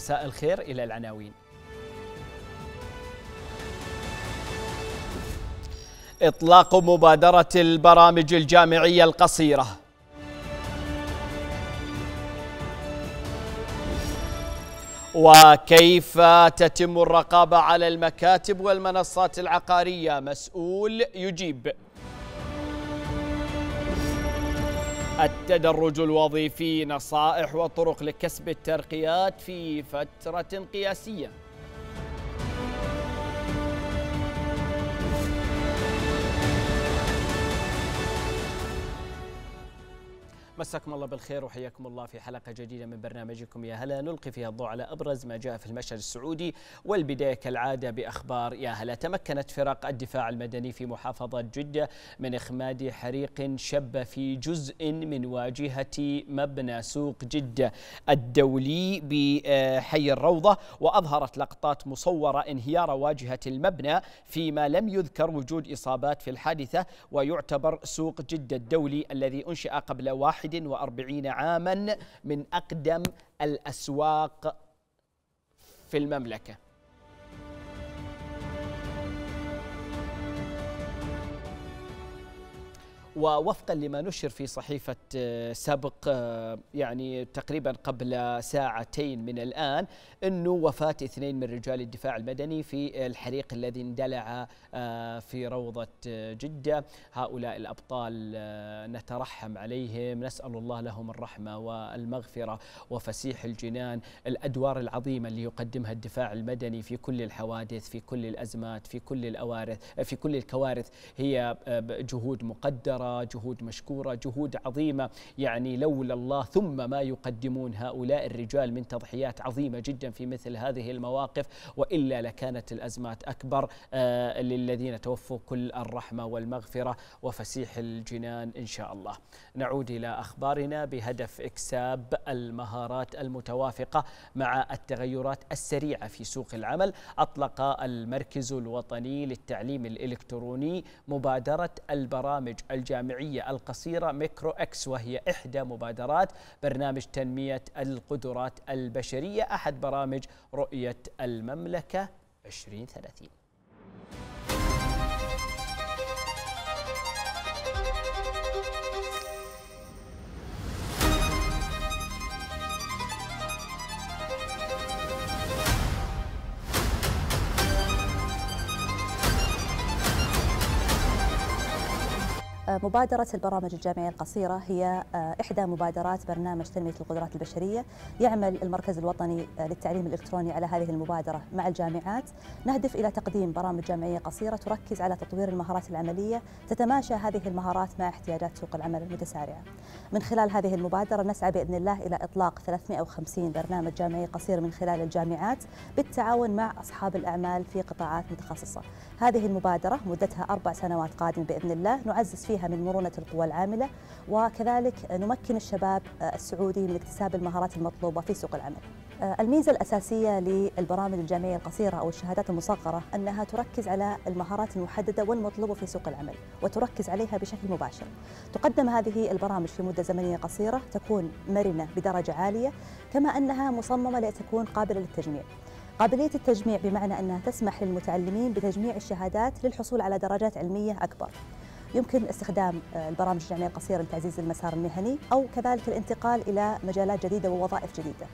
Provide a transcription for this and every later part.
مساء الخير إلى العناوين إطلاق مبادرة البرامج الجامعية القصيرة وكيف تتم الرقابة على المكاتب والمنصات العقارية مسؤول يجيب التدرج الوظيفي نصائح وطرق لكسب الترقيات في فترة قياسية مساكم الله بالخير وحياكم الله في حلقة جديدة من برنامجكم يا هلا نلقي فيها الضوء على أبرز ما جاء في المشهد السعودي والبداية كالعادة بأخبار يا هلا تمكنت فرق الدفاع المدني في محافظة جدة من إخماد حريق شب في جزء من واجهة مبنى سوق جدة الدولي بحي الروضة وأظهرت لقطات مصورة انهيار واجهة المبنى فيما لم يذكر وجود إصابات في الحادثة ويعتبر سوق جدة الدولي الذي أنشئ قبل واحد 41 عاما من أقدم الأسواق في المملكة ووفقا لما نشر في صحيفة آه، سبق آه، يعني تقريبا قبل ساعتين من الآن أنه وفاة اثنين من رجال الدفاع المدني في الحريق الذي اندلع آه، في روضة جدة هؤلاء الأبطال نترحم عليهم نسأل الله لهم الرحمة والمغفرة وفسيح الجنان الأدوار العظيمة اللي يقدمها الدفاع المدني في كل الحوادث في كل الأزمات في كل الأوارث في كل الكوارث هي جهود مقدرة جهود مشكورة جهود عظيمة يعني لولا الله ثم ما يقدمون هؤلاء الرجال من تضحيات عظيمة جدا في مثل هذه المواقف وإلا لكانت الأزمات أكبر آه، للذين توفوا كل الرحمة والمغفرة وفسيح الجنان إن شاء الله نعود إلى أخبارنا بهدف إكساب المهارات المتوافقة مع التغيرات السريعة في سوق العمل أطلق المركز الوطني للتعليم الإلكتروني مبادرة البرامج الج... الجامعية القصيرة ميكرو إكس وهي إحدى مبادرات برنامج تنمية القدرات البشرية أحد برامج رؤية المملكة 2030 مبادرة البرامج الجامعية القصيرة هي آه، إحدى مبادرات برنامج تنمية القدرات البشرية يعمل المركز الوطني آه، للتعليم الإلكتروني على هذه المبادرة مع الجامعات نهدف إلى تقديم برامج جامعية قصيرة تركز على تطوير المهارات العملية تتماشى هذه المهارات مع احتياجات سوق العمل المتسارعة من خلال هذه المبادرة نسعى بإذن الله إلى إطلاق 350 برنامج جامعي قصير من خلال الجامعات بالتعاون مع أصحاب الأعمال في قطاعات متخصصة هذه المبادرة مدتها أربع سنوات قادمة بإذن الله نعزز فيها فيها من مرونة القوى العاملة وكذلك نمكن الشباب السعودي من اكتساب المهارات المطلوبة في سوق العمل الميزة الأساسية للبرامج الجامعية القصيرة أو الشهادات المصغرة أنها تركز على المهارات المحددة والمطلوبة في سوق العمل وتركز عليها بشكل مباشر تقدم هذه البرامج في مدة زمنية قصيرة تكون مرنة بدرجة عالية كما أنها مصممة لتكون قابلة للتجميع قابلية التجميع بمعنى أنها تسمح للمتعلمين بتجميع الشهادات للحصول على درجات علمية أكبر يمكن استخدام آه، البرامج الجامعية يعني القصيرة لتعزيز المسار المهني أو كذلك الانتقال إلى مجالات جديدة ووظائف جديدة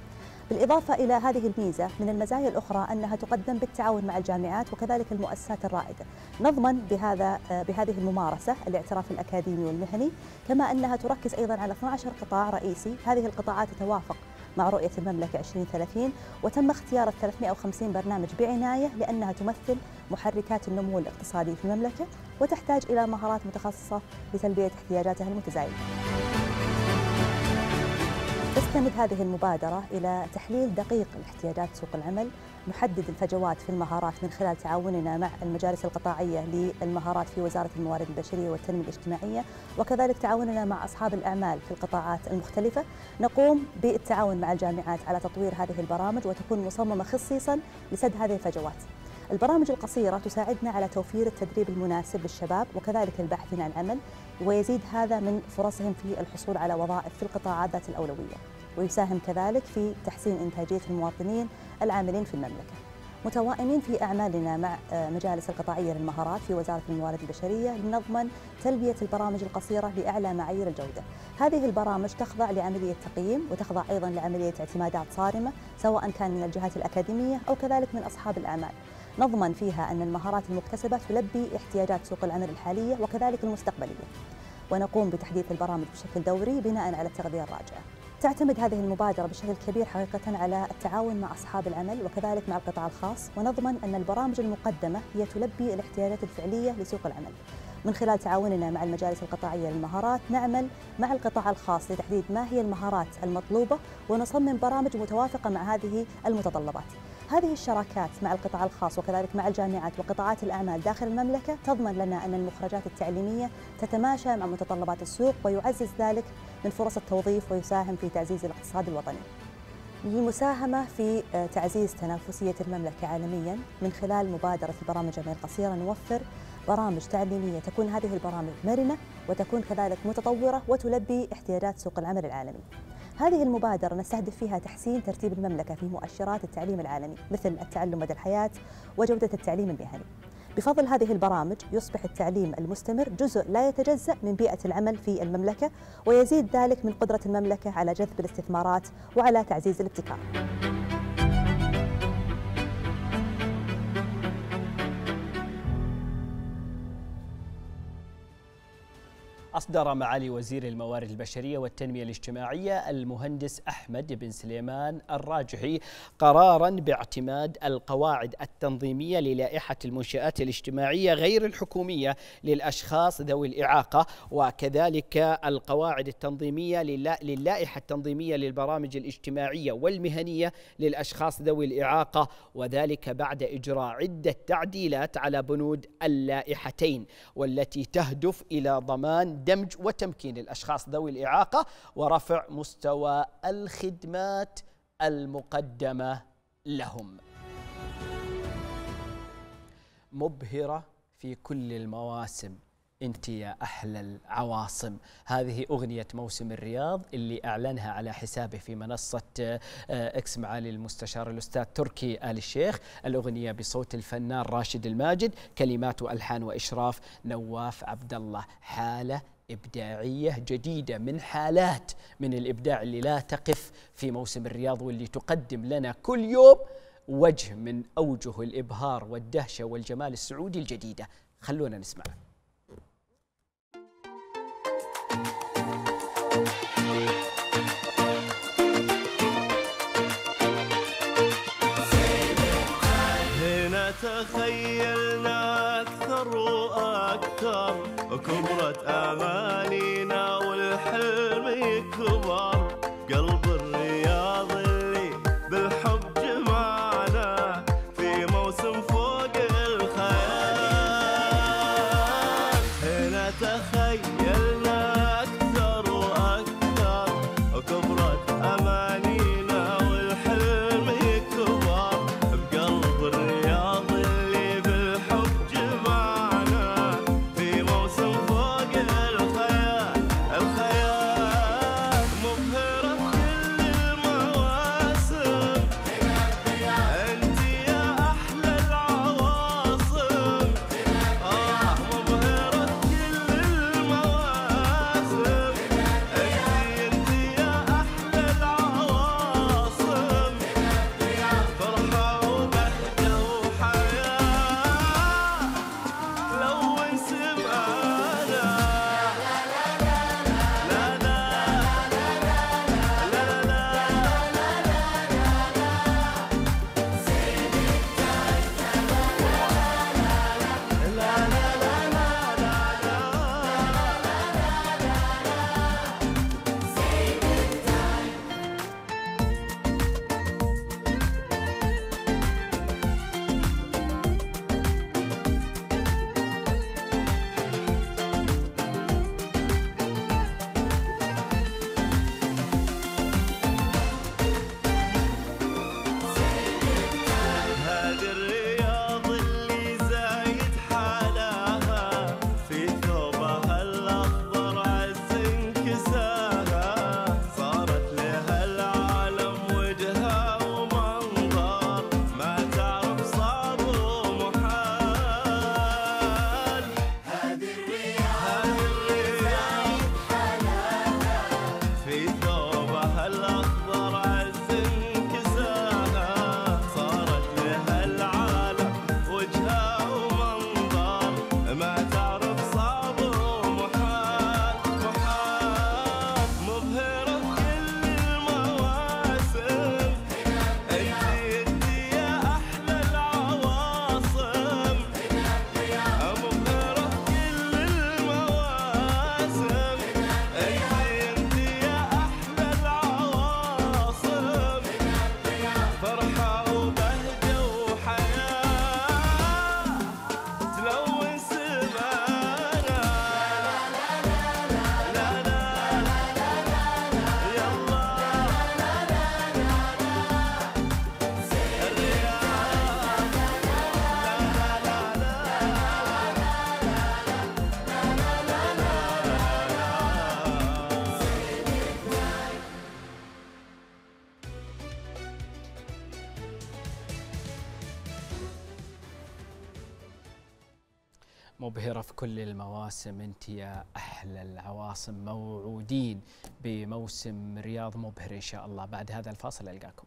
بالإضافة إلى هذه الميزة من المزايا الأخرى أنها تقدم بالتعاون مع الجامعات وكذلك المؤسسات الرائدة نضمن بهذا آه، بهذه الممارسة الاعتراف الأكاديمي والمهني كما أنها تركز أيضا على 12 قطاع رئيسي هذه القطاعات تتوافق مع رؤية المملكة 2030 وتم اختيار 350 برنامج بعناية لأنها تمثل محركات النمو الاقتصادي في المملكة وتحتاج إلى مهارات متخصصة لتلبية احتياجاتها المتزايدة تستند هذه المبادرة إلى تحليل دقيق لاحتياجات سوق العمل نحدد الفجوات في المهارات من خلال تعاوننا مع المجالس القطاعية للمهارات في وزارة الموارد البشرية والتنمية الاجتماعية وكذلك تعاوننا مع أصحاب الأعمال في القطاعات المختلفة نقوم بالتعاون مع الجامعات على تطوير هذه البرامج وتكون مصممة خصيصا لسد هذه الفجوات البرامج القصيرة تساعدنا على توفير التدريب المناسب للشباب وكذلك الباحثين عن عمل ويزيد هذا من فرصهم في الحصول على وظائف في القطاعات ذات الأولوية ويساهم كذلك في تحسين إنتاجية المواطنين العاملين في المملكة متوائمين في أعمالنا مع آه، مجالس القطاعية للمهارات في وزارة الموارد البشرية لنضمن تلبية البرامج القصيرة لأعلى معايير الجودة هذه البرامج تخضع لعملية تقييم وتخضع أيضا لعملية اعتمادات صارمة سواء كان من الجهات الأكاديمية أو كذلك من أصحاب الأعمال نضمن فيها أن المهارات المكتسبة تلبي احتياجات سوق العمل الحالية وكذلك المستقبلية ونقوم بتحديث البرامج بشكل دوري بناء على التغذية الراجعة تعتمد هذه المبادرة بشكل كبير حقيقة على التعاون مع أصحاب العمل وكذلك مع القطاع الخاص ونضمن أن البرامج المقدمة هي تلبي الاحتياجات الفعلية لسوق العمل من خلال تعاوننا مع المجالس القطاعية للمهارات نعمل مع القطاع الخاص لتحديد ما هي المهارات المطلوبة ونصمم برامج متوافقة مع هذه المتطلبات هذه الشراكات مع القطاع الخاص وكذلك مع الجامعات وقطاعات الأعمال داخل المملكة تضمن لنا أن المخرجات التعليمية تتماشى مع متطلبات السوق ويعزز ذلك من فرص التوظيف ويساهم في تعزيز الاقتصاد الوطني للمساهمة في آه، تعزيز تنافسية المملكة عالميا من خلال مبادرة البرامج العمرية القصيرة نوفر برامج تعليمية تكون هذه البرامج مرنة وتكون كذلك متطورة وتلبي احتياجات سوق العمل العالمي هذه المبادرة نستهدف فيها تحسين ترتيب المملكة في مؤشرات التعليم العالمي مثل التعلم مدى الحياة وجودة التعليم المهني بفضل هذه البرامج يصبح التعليم المستمر جزء لا يتجزأ من بيئة العمل في المملكة ويزيد ذلك من قدرة المملكة على جذب الاستثمارات وعلى تعزيز الابتكار أصدر معالي وزير الموارد البشرية والتنمية الاجتماعية المهندس أحمد بن سليمان الراجحي قرارا باعتماد القواعد التنظيمية للائحة المنشآت الاجتماعية غير الحكومية للأشخاص ذوي الإعاقة وكذلك القواعد التنظيمية للائحة التنظيمية للبرامج الاجتماعية والمهنية للأشخاص ذوي الإعاقة وذلك بعد إجراء عدة تعديلات على بنود اللائحتين والتي تهدف إلى ضمان دمج وتمكين الأشخاص ذوي الإعاقة ورفع مستوى الخدمات المقدمة لهم مبهرة في كل المواسم انت يا احلى العواصم هذه اغنيه موسم الرياض اللي اعلنها على حسابه في منصه آه، اكس معالي المستشار الاستاذ تركي ال الشيخ الاغنيه بصوت الفنان راشد الماجد كلمات والحان واشراف نواف عبد الله حاله إبداعية جديدة من حالات من الإبداع اللي لا تقف في موسم الرياض واللي تقدم لنا كل يوم وجه من أوجه الإبهار والدهشة والجمال السعودي الجديدة خلونا نسمع هنا تخيل أكثر وأكثر كبرت أمانينا والحلم يكبر المواسم انت يا احلى العواصم موعودين بموسم رياض مبهر ان شاء الله بعد هذا الفاصل القاكم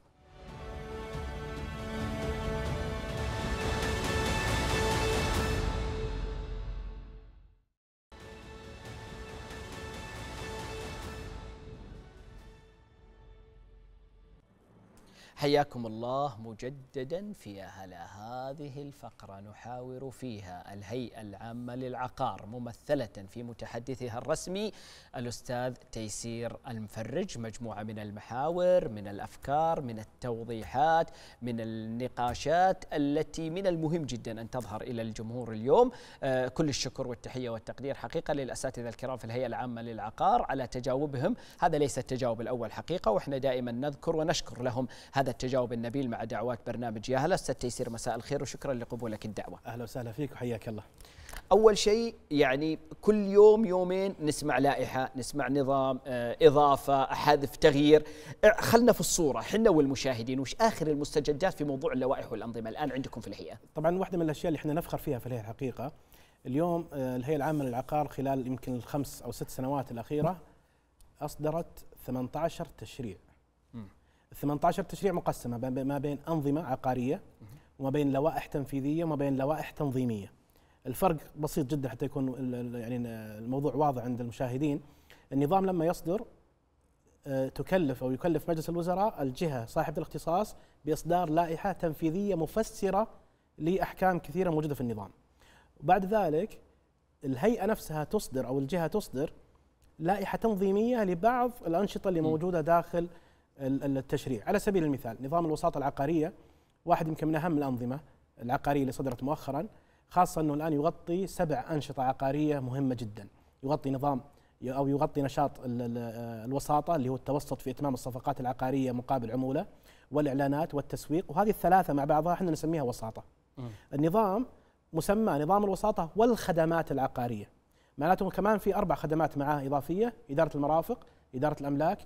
حياكم الله مجددا في هلا هذه الفقرة نحاور فيها الهيئة العامة للعقار ممثلة في متحدثها الرسمي الأستاذ تيسير المفرج مجموعة من المحاور من الأفكار من التوضيحات من النقاشات التي من المهم جدا أن تظهر إلى الجمهور اليوم آه، كل الشكر والتحية والتقدير حقيقة للأساتذة الكرام في الهيئة العامة للعقار على تجاوبهم هذا ليس التجاوب الأول حقيقة وإحنا دائما نذكر ونشكر لهم هذا هذا التجاوب النبيل مع دعوات برنامج يا هلا استاذ تيسير مساء الخير وشكرا لقبولك الدعوه اهلا وسهلا فيك وحياك الله اول شيء يعني كل يوم يومين نسمع لائحه نسمع نظام آه، اضافه حذف تغيير خلنا في الصوره حنا والمشاهدين وش اخر المستجدات في موضوع اللوائح والانظمه الان عندكم في الهيئه طبعا واحده من الاشياء اللي احنا نفخر فيها في الهيئه الحقيقه اليوم آه، الهيئه العامه للعقار خلال يمكن الخمس او ست سنوات الاخيره اصدرت 18 تشريع 18 تشريع مقسمه ما بين انظمه عقاريه وما بين لوائح تنفيذيه وما بين لوائح تنظيميه. الفرق بسيط جدا حتى يكون يعني الموضوع واضح عند المشاهدين. النظام لما يصدر آه، تكلف او يكلف مجلس الوزراء الجهه صاحبه الاختصاص باصدار لائحه تنفيذيه مفسره لاحكام كثيره موجوده في النظام. وبعد ذلك الهيئه نفسها تصدر او الجهه تصدر لائحه تنظيميه لبعض الانشطه اللي موجوده داخل التشريع على سبيل المثال نظام الوساطة العقارية واحد يمكن من أهم الأنظمة العقارية اللي صدرت مؤخرا خاصة أنه الآن يغطي سبع أنشطة عقارية مهمة جدا يغطي نظام أو يغطي نشاط الوساطة اللي هو التوسط في إتمام الصفقات العقارية مقابل عمولة والإعلانات والتسويق وهذه الثلاثة مع بعضها احنا نسميها وساطة النظام مسمى نظام الوساطة والخدمات العقارية معناته كمان في أربع خدمات معاه إضافية إدارة المرافق إدارة الأملاك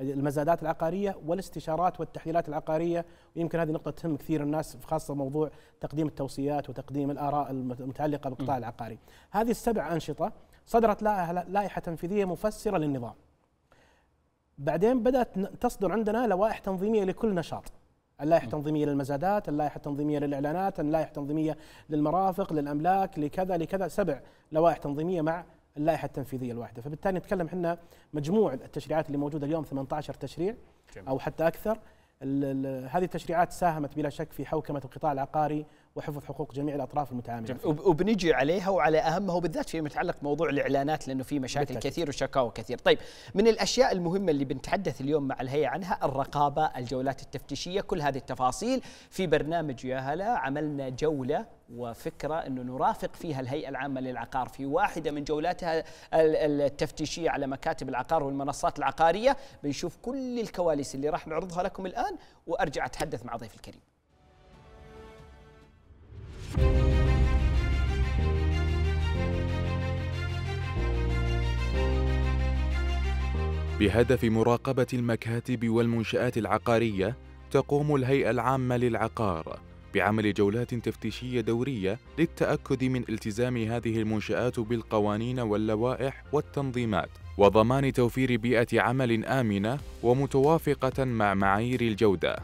المزادات العقاريه والاستشارات والتحليلات العقاريه ويمكن هذه نقطه تهم كثير الناس خاصه موضوع تقديم التوصيات وتقديم الاراء المتعلقه بالقطاع العقاري. هذه السبع انشطه صدرت لائحه تنفيذيه مفسره للنظام. بعدين بدات تصدر عندنا لوائح تنظيميه لكل نشاط. اللائحه التنظيميه للمزادات، اللائحه التنظيميه للاعلانات، اللائحه التنظيميه للمرافق، للاملاك، لكذا لكذا سبع لوائح تنظيميه مع اللائحه التنفيذيه الواحده فبالتالي نتكلم احنا مجموع التشريعات اللي موجوده اليوم 18 تشريع او حتى اكثر هذه التشريعات ساهمت بلا شك في حوكمه القطاع العقاري وحفظ حقوق جميع الاطراف المتعامله وبنجي عليها وعلى اهمها وبالذات فيما يتعلق بموضوع الاعلانات لانه في مشاكل بالتأكيد. كثير وشكاوى كثير طيب من الاشياء المهمه اللي بنتحدث اليوم مع الهيئه عنها الرقابه الجولات التفتيشيه كل هذه التفاصيل في برنامج يا هلا عملنا جوله وفكرة أنه نرافق فيها الهيئة العامة للعقار في واحدة من جولاتها التفتيشية على مكاتب العقار والمنصات العقارية بنشوف كل الكواليس اللي راح نعرضها لكم الآن وأرجع أتحدث مع ضيفي الكريم بهدف مراقبة المكاتب والمنشآت العقارية تقوم الهيئة العامة للعقار بعمل جولات تفتيشية دورية للتأكد من التزام هذه المنشآت بالقوانين واللوائح والتنظيمات وضمان توفير بيئة عمل آمنة ومتوافقة مع معايير الجودة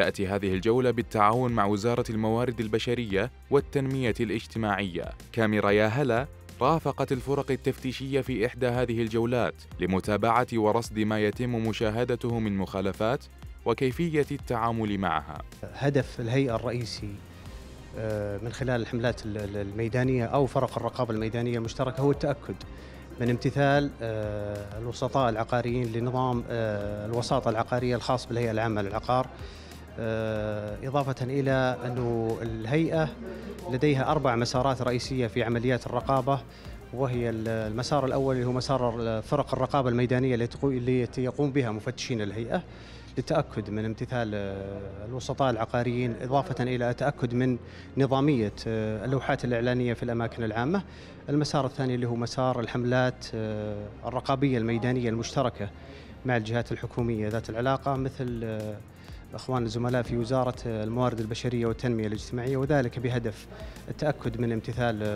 تأتي هذه الجولة بالتعاون مع وزارة الموارد البشرية والتنمية الاجتماعية كاميرا يا هلا رافقت الفرق التفتيشية في إحدى هذه الجولات لمتابعة ورصد ما يتم مشاهدته من مخالفات وكيفية التعامل معها هدف الهيئة الرئيسي آه، من خلال الحملات الميدانية أو فرق الرقابة الميدانية المشتركة هو التأكد من امتثال آه، الوسطاء العقاريين لنظام آه، الوساطة العقارية الخاص بالهيئة العامة للعقار آه، إضافة إلى أنه الهيئة لديها أربع مسارات رئيسية في عمليات الرقابة وهي المسار الأول اللي هو مسار فرق الرقابة الميدانية التي يقوم بها مفتشين الهيئة للتأكد من امتثال آه، الوسطاء العقاريين إضافة إلى التأكد من نظامية آه، اللوحات الإعلانية في الأماكن العامة المسار الثاني اللي هو مسار الحملات الرقابية الميدانية المشتركة مع الجهات الحكومية ذات العلاقة مثل الأخوان الزملاء في وزارة الموارد البشرية والتنمية الاجتماعية وذلك بهدف التأكد من امتثال آه،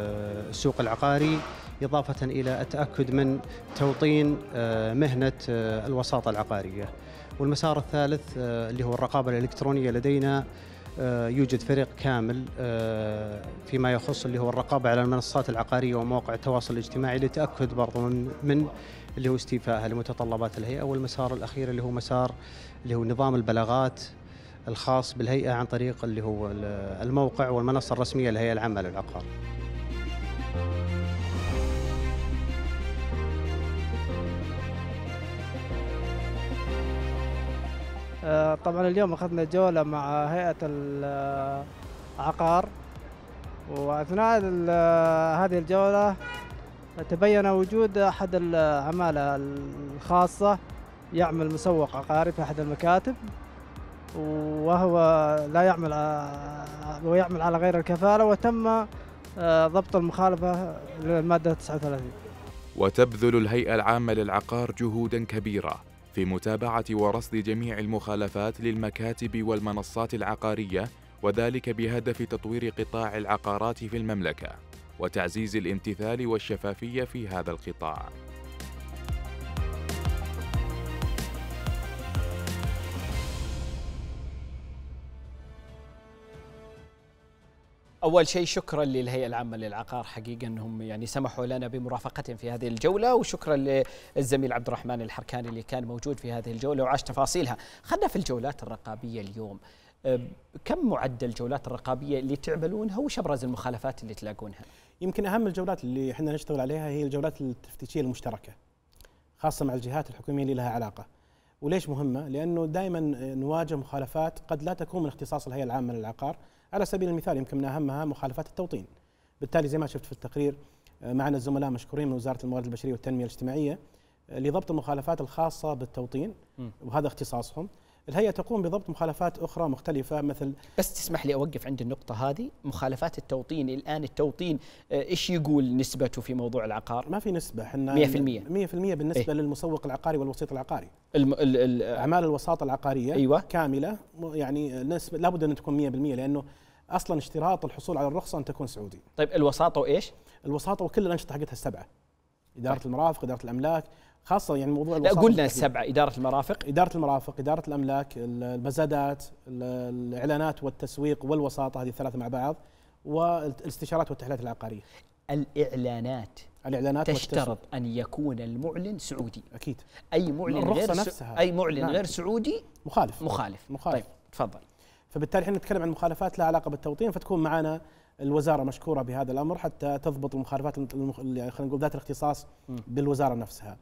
السوق العقاري إضافة إلى التأكد من توطين آه، مهنة آه، الوساطة العقارية والمسار الثالث اللي هو الرقابة الإلكترونية لدينا يوجد فريق كامل فيما يخص اللي هو الرقابة على المنصات العقارية ومواقع التواصل الاجتماعي للتأكد برضو من, من اللي هو استيفائها لمتطلبات الهيئة والمسار الأخير اللي هو مسار اللي هو نظام البلاغات الخاص بالهيئة عن طريق اللي هو الموقع والمنصة الرسمية للهيئة العامة للعقار آه، طبعا اليوم اخذنا جوله مع هيئه العقار واثناء هذه الجوله تبين وجود احد العماله الخاصه يعمل مسوق عقاري في أحد المكاتب وهو لا يعمل ويعمل على غير الكفالة وتم آه، ضبط المخالفة للمادة 39 وتبذل الهيئة العامة للعقار جهودا كبيرة في متابعة ورصد جميع المخالفات للمكاتب والمنصات العقارية وذلك بهدف تطوير قطاع العقارات في المملكة وتعزيز الامتثال والشفافية في هذا القطاع اول شيء شكرا للهيئه العامه للعقار حقيقه انهم يعني سمحوا لنا بمرافقتهم في هذه الجوله وشكرا للزميل عبد الرحمن الحركاني اللي كان موجود في هذه الجوله وعاش تفاصيلها خلنا في الجولات الرقابيه اليوم كم معدل الجولات الرقابيه اللي تعملونها وش ابرز المخالفات اللي تلاقونها يمكن اهم الجولات اللي احنا نشتغل عليها هي الجولات التفتيشيه المشتركه خاصه مع الجهات الحكوميه اللي لها علاقه وليش مهمه؟ لانه دائما نواجه مخالفات قد لا تكون من اختصاص الهيئه العامه للعقار، على سبيل المثال يمكن من اهمها مخالفات التوطين. بالتالي زي ما شفت في التقرير معنا الزملاء مشكورين من وزاره الموارد البشريه والتنميه الاجتماعيه لضبط المخالفات الخاصه بالتوطين وهذا اختصاصهم الهيئة تقوم بضبط مخالفات أخرى مختلفة مثل بس تسمح لي أوقف عند النقطة هذه مخالفات التوطين الآن التوطين آه، إيش يقول نسبته في موضوع العقار ما في نسبة احنا 100% 100% بالنسبة إيه؟ للمسوق العقاري والوسيط العقاري الم... ال... ال... أعمال الوساطة العقارية أيوة؟ كاملة يعني نسبة لابد أن تكون 100% لأنه أصلا اشتراط الحصول على الرخصة أن تكون سعودي طيب الوساطة وإيش؟ الوساطة وكل الأنشطة حقتها السبعة إدارة طيب. المرافق إدارة الأملاك خاصه يعني موضوع لا قلنا السبعه اداره المرافق اداره المرافق اداره الاملاك المزادات الاعلانات والتسويق والوساطه هذه الثلاثه مع بعض والاستشارات والتحليلات العقاريه الاعلانات الاعلانات تشترط والتسويق. ان يكون المعلن سعودي اكيد اي معلن غير نفسها. اي معلن نعم. غير سعودي مخالف مخالف مخالف طيب تفضل فبالتالي احنا نتكلم عن مخالفات لها علاقه بالتوطين فتكون معنا الوزاره مشكوره بهذا الامر حتى تضبط المخالفات يعني خلينا نقول ذات الاختصاص بالوزاره نفسها.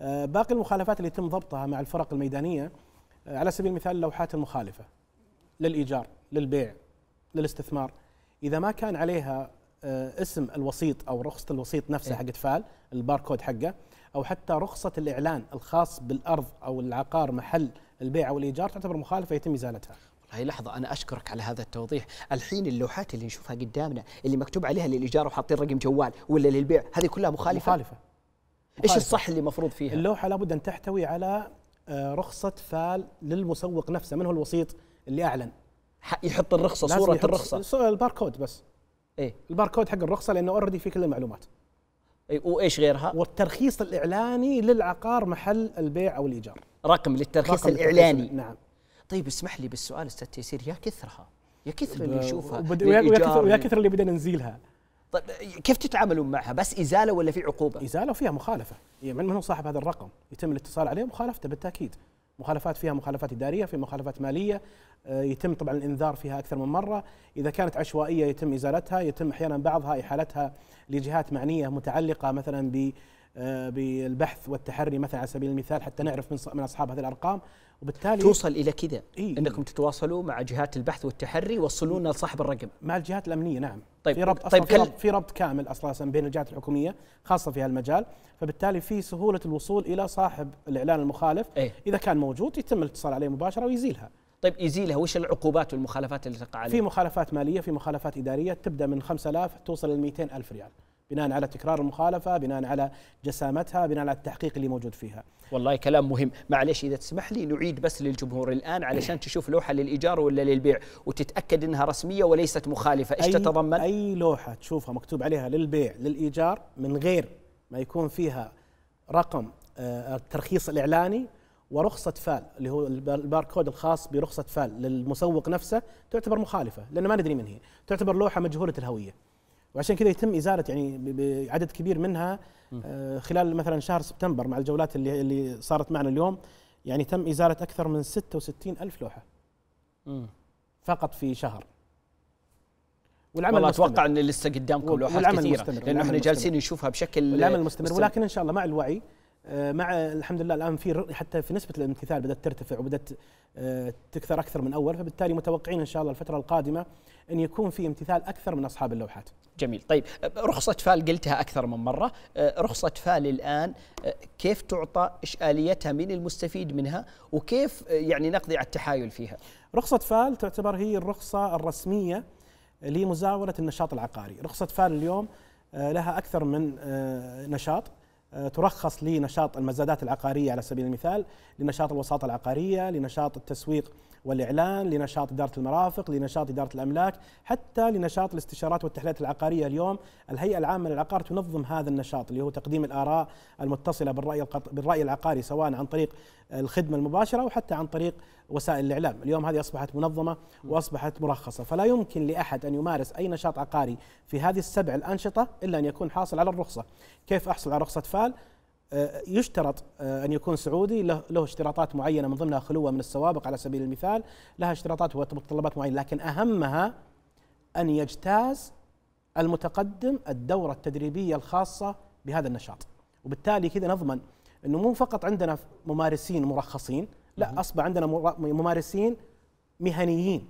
آه، باقي المخالفات اللي يتم ضبطها مع الفرق الميدانيه آه، على سبيل المثال اللوحات المخالفه للايجار للبيع للاستثمار اذا ما كان عليها آه، اسم الوسيط او رخصه الوسيط نفسها إيه. حقت فال الباركود حقه او حتى رخصه الاعلان الخاص بالارض او العقار محل البيع او الايجار تعتبر مخالفه يتم ازالتها. والله لحظة أنا أشكرك على هذا التوضيح، الحين اللوحات اللي نشوفها قدامنا اللي مكتوب عليها للإيجار وحاطين رقم جوال ولا للبيع، هذه كلها مخالفة؟ مخالفة ايش الصح اللي المفروض فيها؟ اللوحه لابد ان تحتوي على آه، رخصه فال للمسوق نفسه، من هو الوسيط اللي اعلن؟ يحط الرخصه صوره يحط الرخصه الباركود بس ايه الباركود حق الرخصه لانه اوريدي في كل المعلومات اي وايش غيرها؟ والترخيص الاعلاني للعقار محل البيع او الايجار رقم للترخيص رقم الاعلاني للترخيص نعم طيب اسمح لي بالسؤال استاذ تيسير يا كثرها يا كثر اللي يشوفها ويا كثر, ويا كثر اللي بدنا ننزلها طيب كيف تتعاملون معها بس ازاله ولا في عقوبه ازاله وفيها مخالفه هي من هو صاحب هذا الرقم يتم الاتصال عليه ومخالفته بالتاكيد مخالفات فيها مخالفات اداريه في مخالفات ماليه آه، يتم طبعا الانذار فيها اكثر من مره اذا كانت عشوائيه يتم ازالتها يتم احيانا بعضها احالتها لجهات معنيه متعلقه مثلا ب آه، بالبحث والتحري مثلا على سبيل المثال حتى نعرف من من اصحاب هذه الارقام وبالتالي توصل الى كذا إيه؟ انكم تتواصلوا مع جهات البحث والتحري وصلونا لصاحب الرقم مع الجهات الامنيه نعم طيب في ربط طيب، أصلاً طيب في ربط, في ربط كامل اصلا بين الجهات الحكوميه خاصه في هالمجال فبالتالي في سهوله الوصول الى صاحب الاعلان المخالف إيه؟ اذا كان موجود يتم الاتصال عليه مباشره ويزيلها طيب يزيلها وش العقوبات والمخالفات اللي تقع عليه؟ في مخالفات ماليه في مخالفات اداريه تبدا من 5000 توصل ل 200000 ريال بناء على تكرار المخالفه بناء على جسامتها بناء على التحقيق اللي موجود فيها والله كلام مهم معلش اذا تسمح لي نعيد بس للجمهور الان علشان تشوف لوحه للايجار ولا للبيع وتتاكد انها رسميه وليست مخالفه ايش تتضمن اي لوحه تشوفها مكتوب عليها للبيع للايجار من غير ما يكون فيها رقم آه، الترخيص الاعلاني ورخصة فال اللي هو الباركود الخاص برخصة فال للمسوق نفسه تعتبر مخالفة لأن ما ندري من هي تعتبر لوحة مجهولة الهوية وعشان كذا يتم ازاله يعني بعدد كبير منها آه، خلال مثلا شهر سبتمبر مع الجولات اللي اللي صارت معنا اليوم يعني تم ازاله اكثر من 66 الف لوحه فقط في شهر والعمل والله اتوقع ان لسه قدامكم لوحات كثيره مستمر. لانه احنا جالسين نشوفها بشكل العمل مستمر ولكن ان شاء الله مع الوعي آه، مع الحمد لله الان في حتى في نسبه الامتثال بدات ترتفع وبدات آه، تكثر اكثر من اول فبالتالي متوقعين ان شاء الله الفتره القادمه ان يكون في امتثال اكثر من اصحاب اللوحات. جميل، طيب آه، رخصه فال قلتها اكثر من مره، رخصه فال الان كيف تعطى؟ ايش اليتها؟ من المستفيد منها؟ وكيف يعني نقضي على التحايل فيها؟ رخصه فال تعتبر هي الرخصه الرسميه لمزاوله النشاط العقاري، رخصه فال اليوم لها اكثر من نشاط آه، ترخص لنشاط المزادات العقاريه على سبيل المثال لنشاط الوساطه العقاريه لنشاط التسويق والإعلان لنشاط إدارة المرافق لنشاط إدارة الأملاك حتى لنشاط الاستشارات والتحليلات العقارية اليوم الهيئة العامة للعقار تنظم هذا النشاط اللي هو تقديم الآراء المتصلة بالرأي القط... بالرأي العقاري سواء عن طريق الخدمة المباشرة أو حتى عن طريق وسائل الإعلام اليوم هذه أصبحت منظمة وأصبحت مرخصة فلا يمكن لأحد أن يمارس أي نشاط عقاري في هذه السبع الأنشطة إلا أن يكون حاصل على الرخصة كيف أحصل على رخصة فال آه، يشترط آه، ان يكون سعودي له اشتراطات معينه من ضمنها خلوه من السوابق على سبيل المثال لها اشتراطات ومتطلبات معينه لكن اهمها ان يجتاز المتقدم الدوره التدريبيه الخاصه بهذا النشاط وبالتالي كذا نضمن انه مو فقط عندنا ممارسين مرخصين لا اصبح عندنا ممارسين مهنيين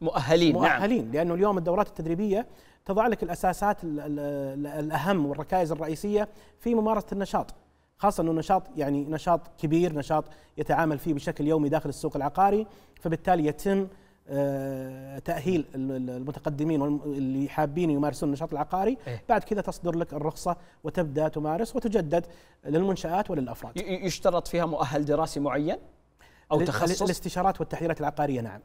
مؤهلين نعم. مؤهلين نعم. لانه اليوم الدورات التدريبيه تضع لك الاساسات الاهم والركائز الرئيسيه في ممارسه النشاط خاصة أنه نشاط يعني نشاط كبير نشاط يتعامل فيه بشكل يومي داخل السوق العقاري فبالتالي يتم آه، تأهيل المتقدمين اللي حابين يمارسون النشاط العقاري إيه؟ بعد كذا تصدر لك الرخصة وتبدأ تمارس وتجدد للمنشآت وللأفراد يشترط فيها مؤهل دراسي معين أو تخصص الاستشارات والتحليلات العقارية نعم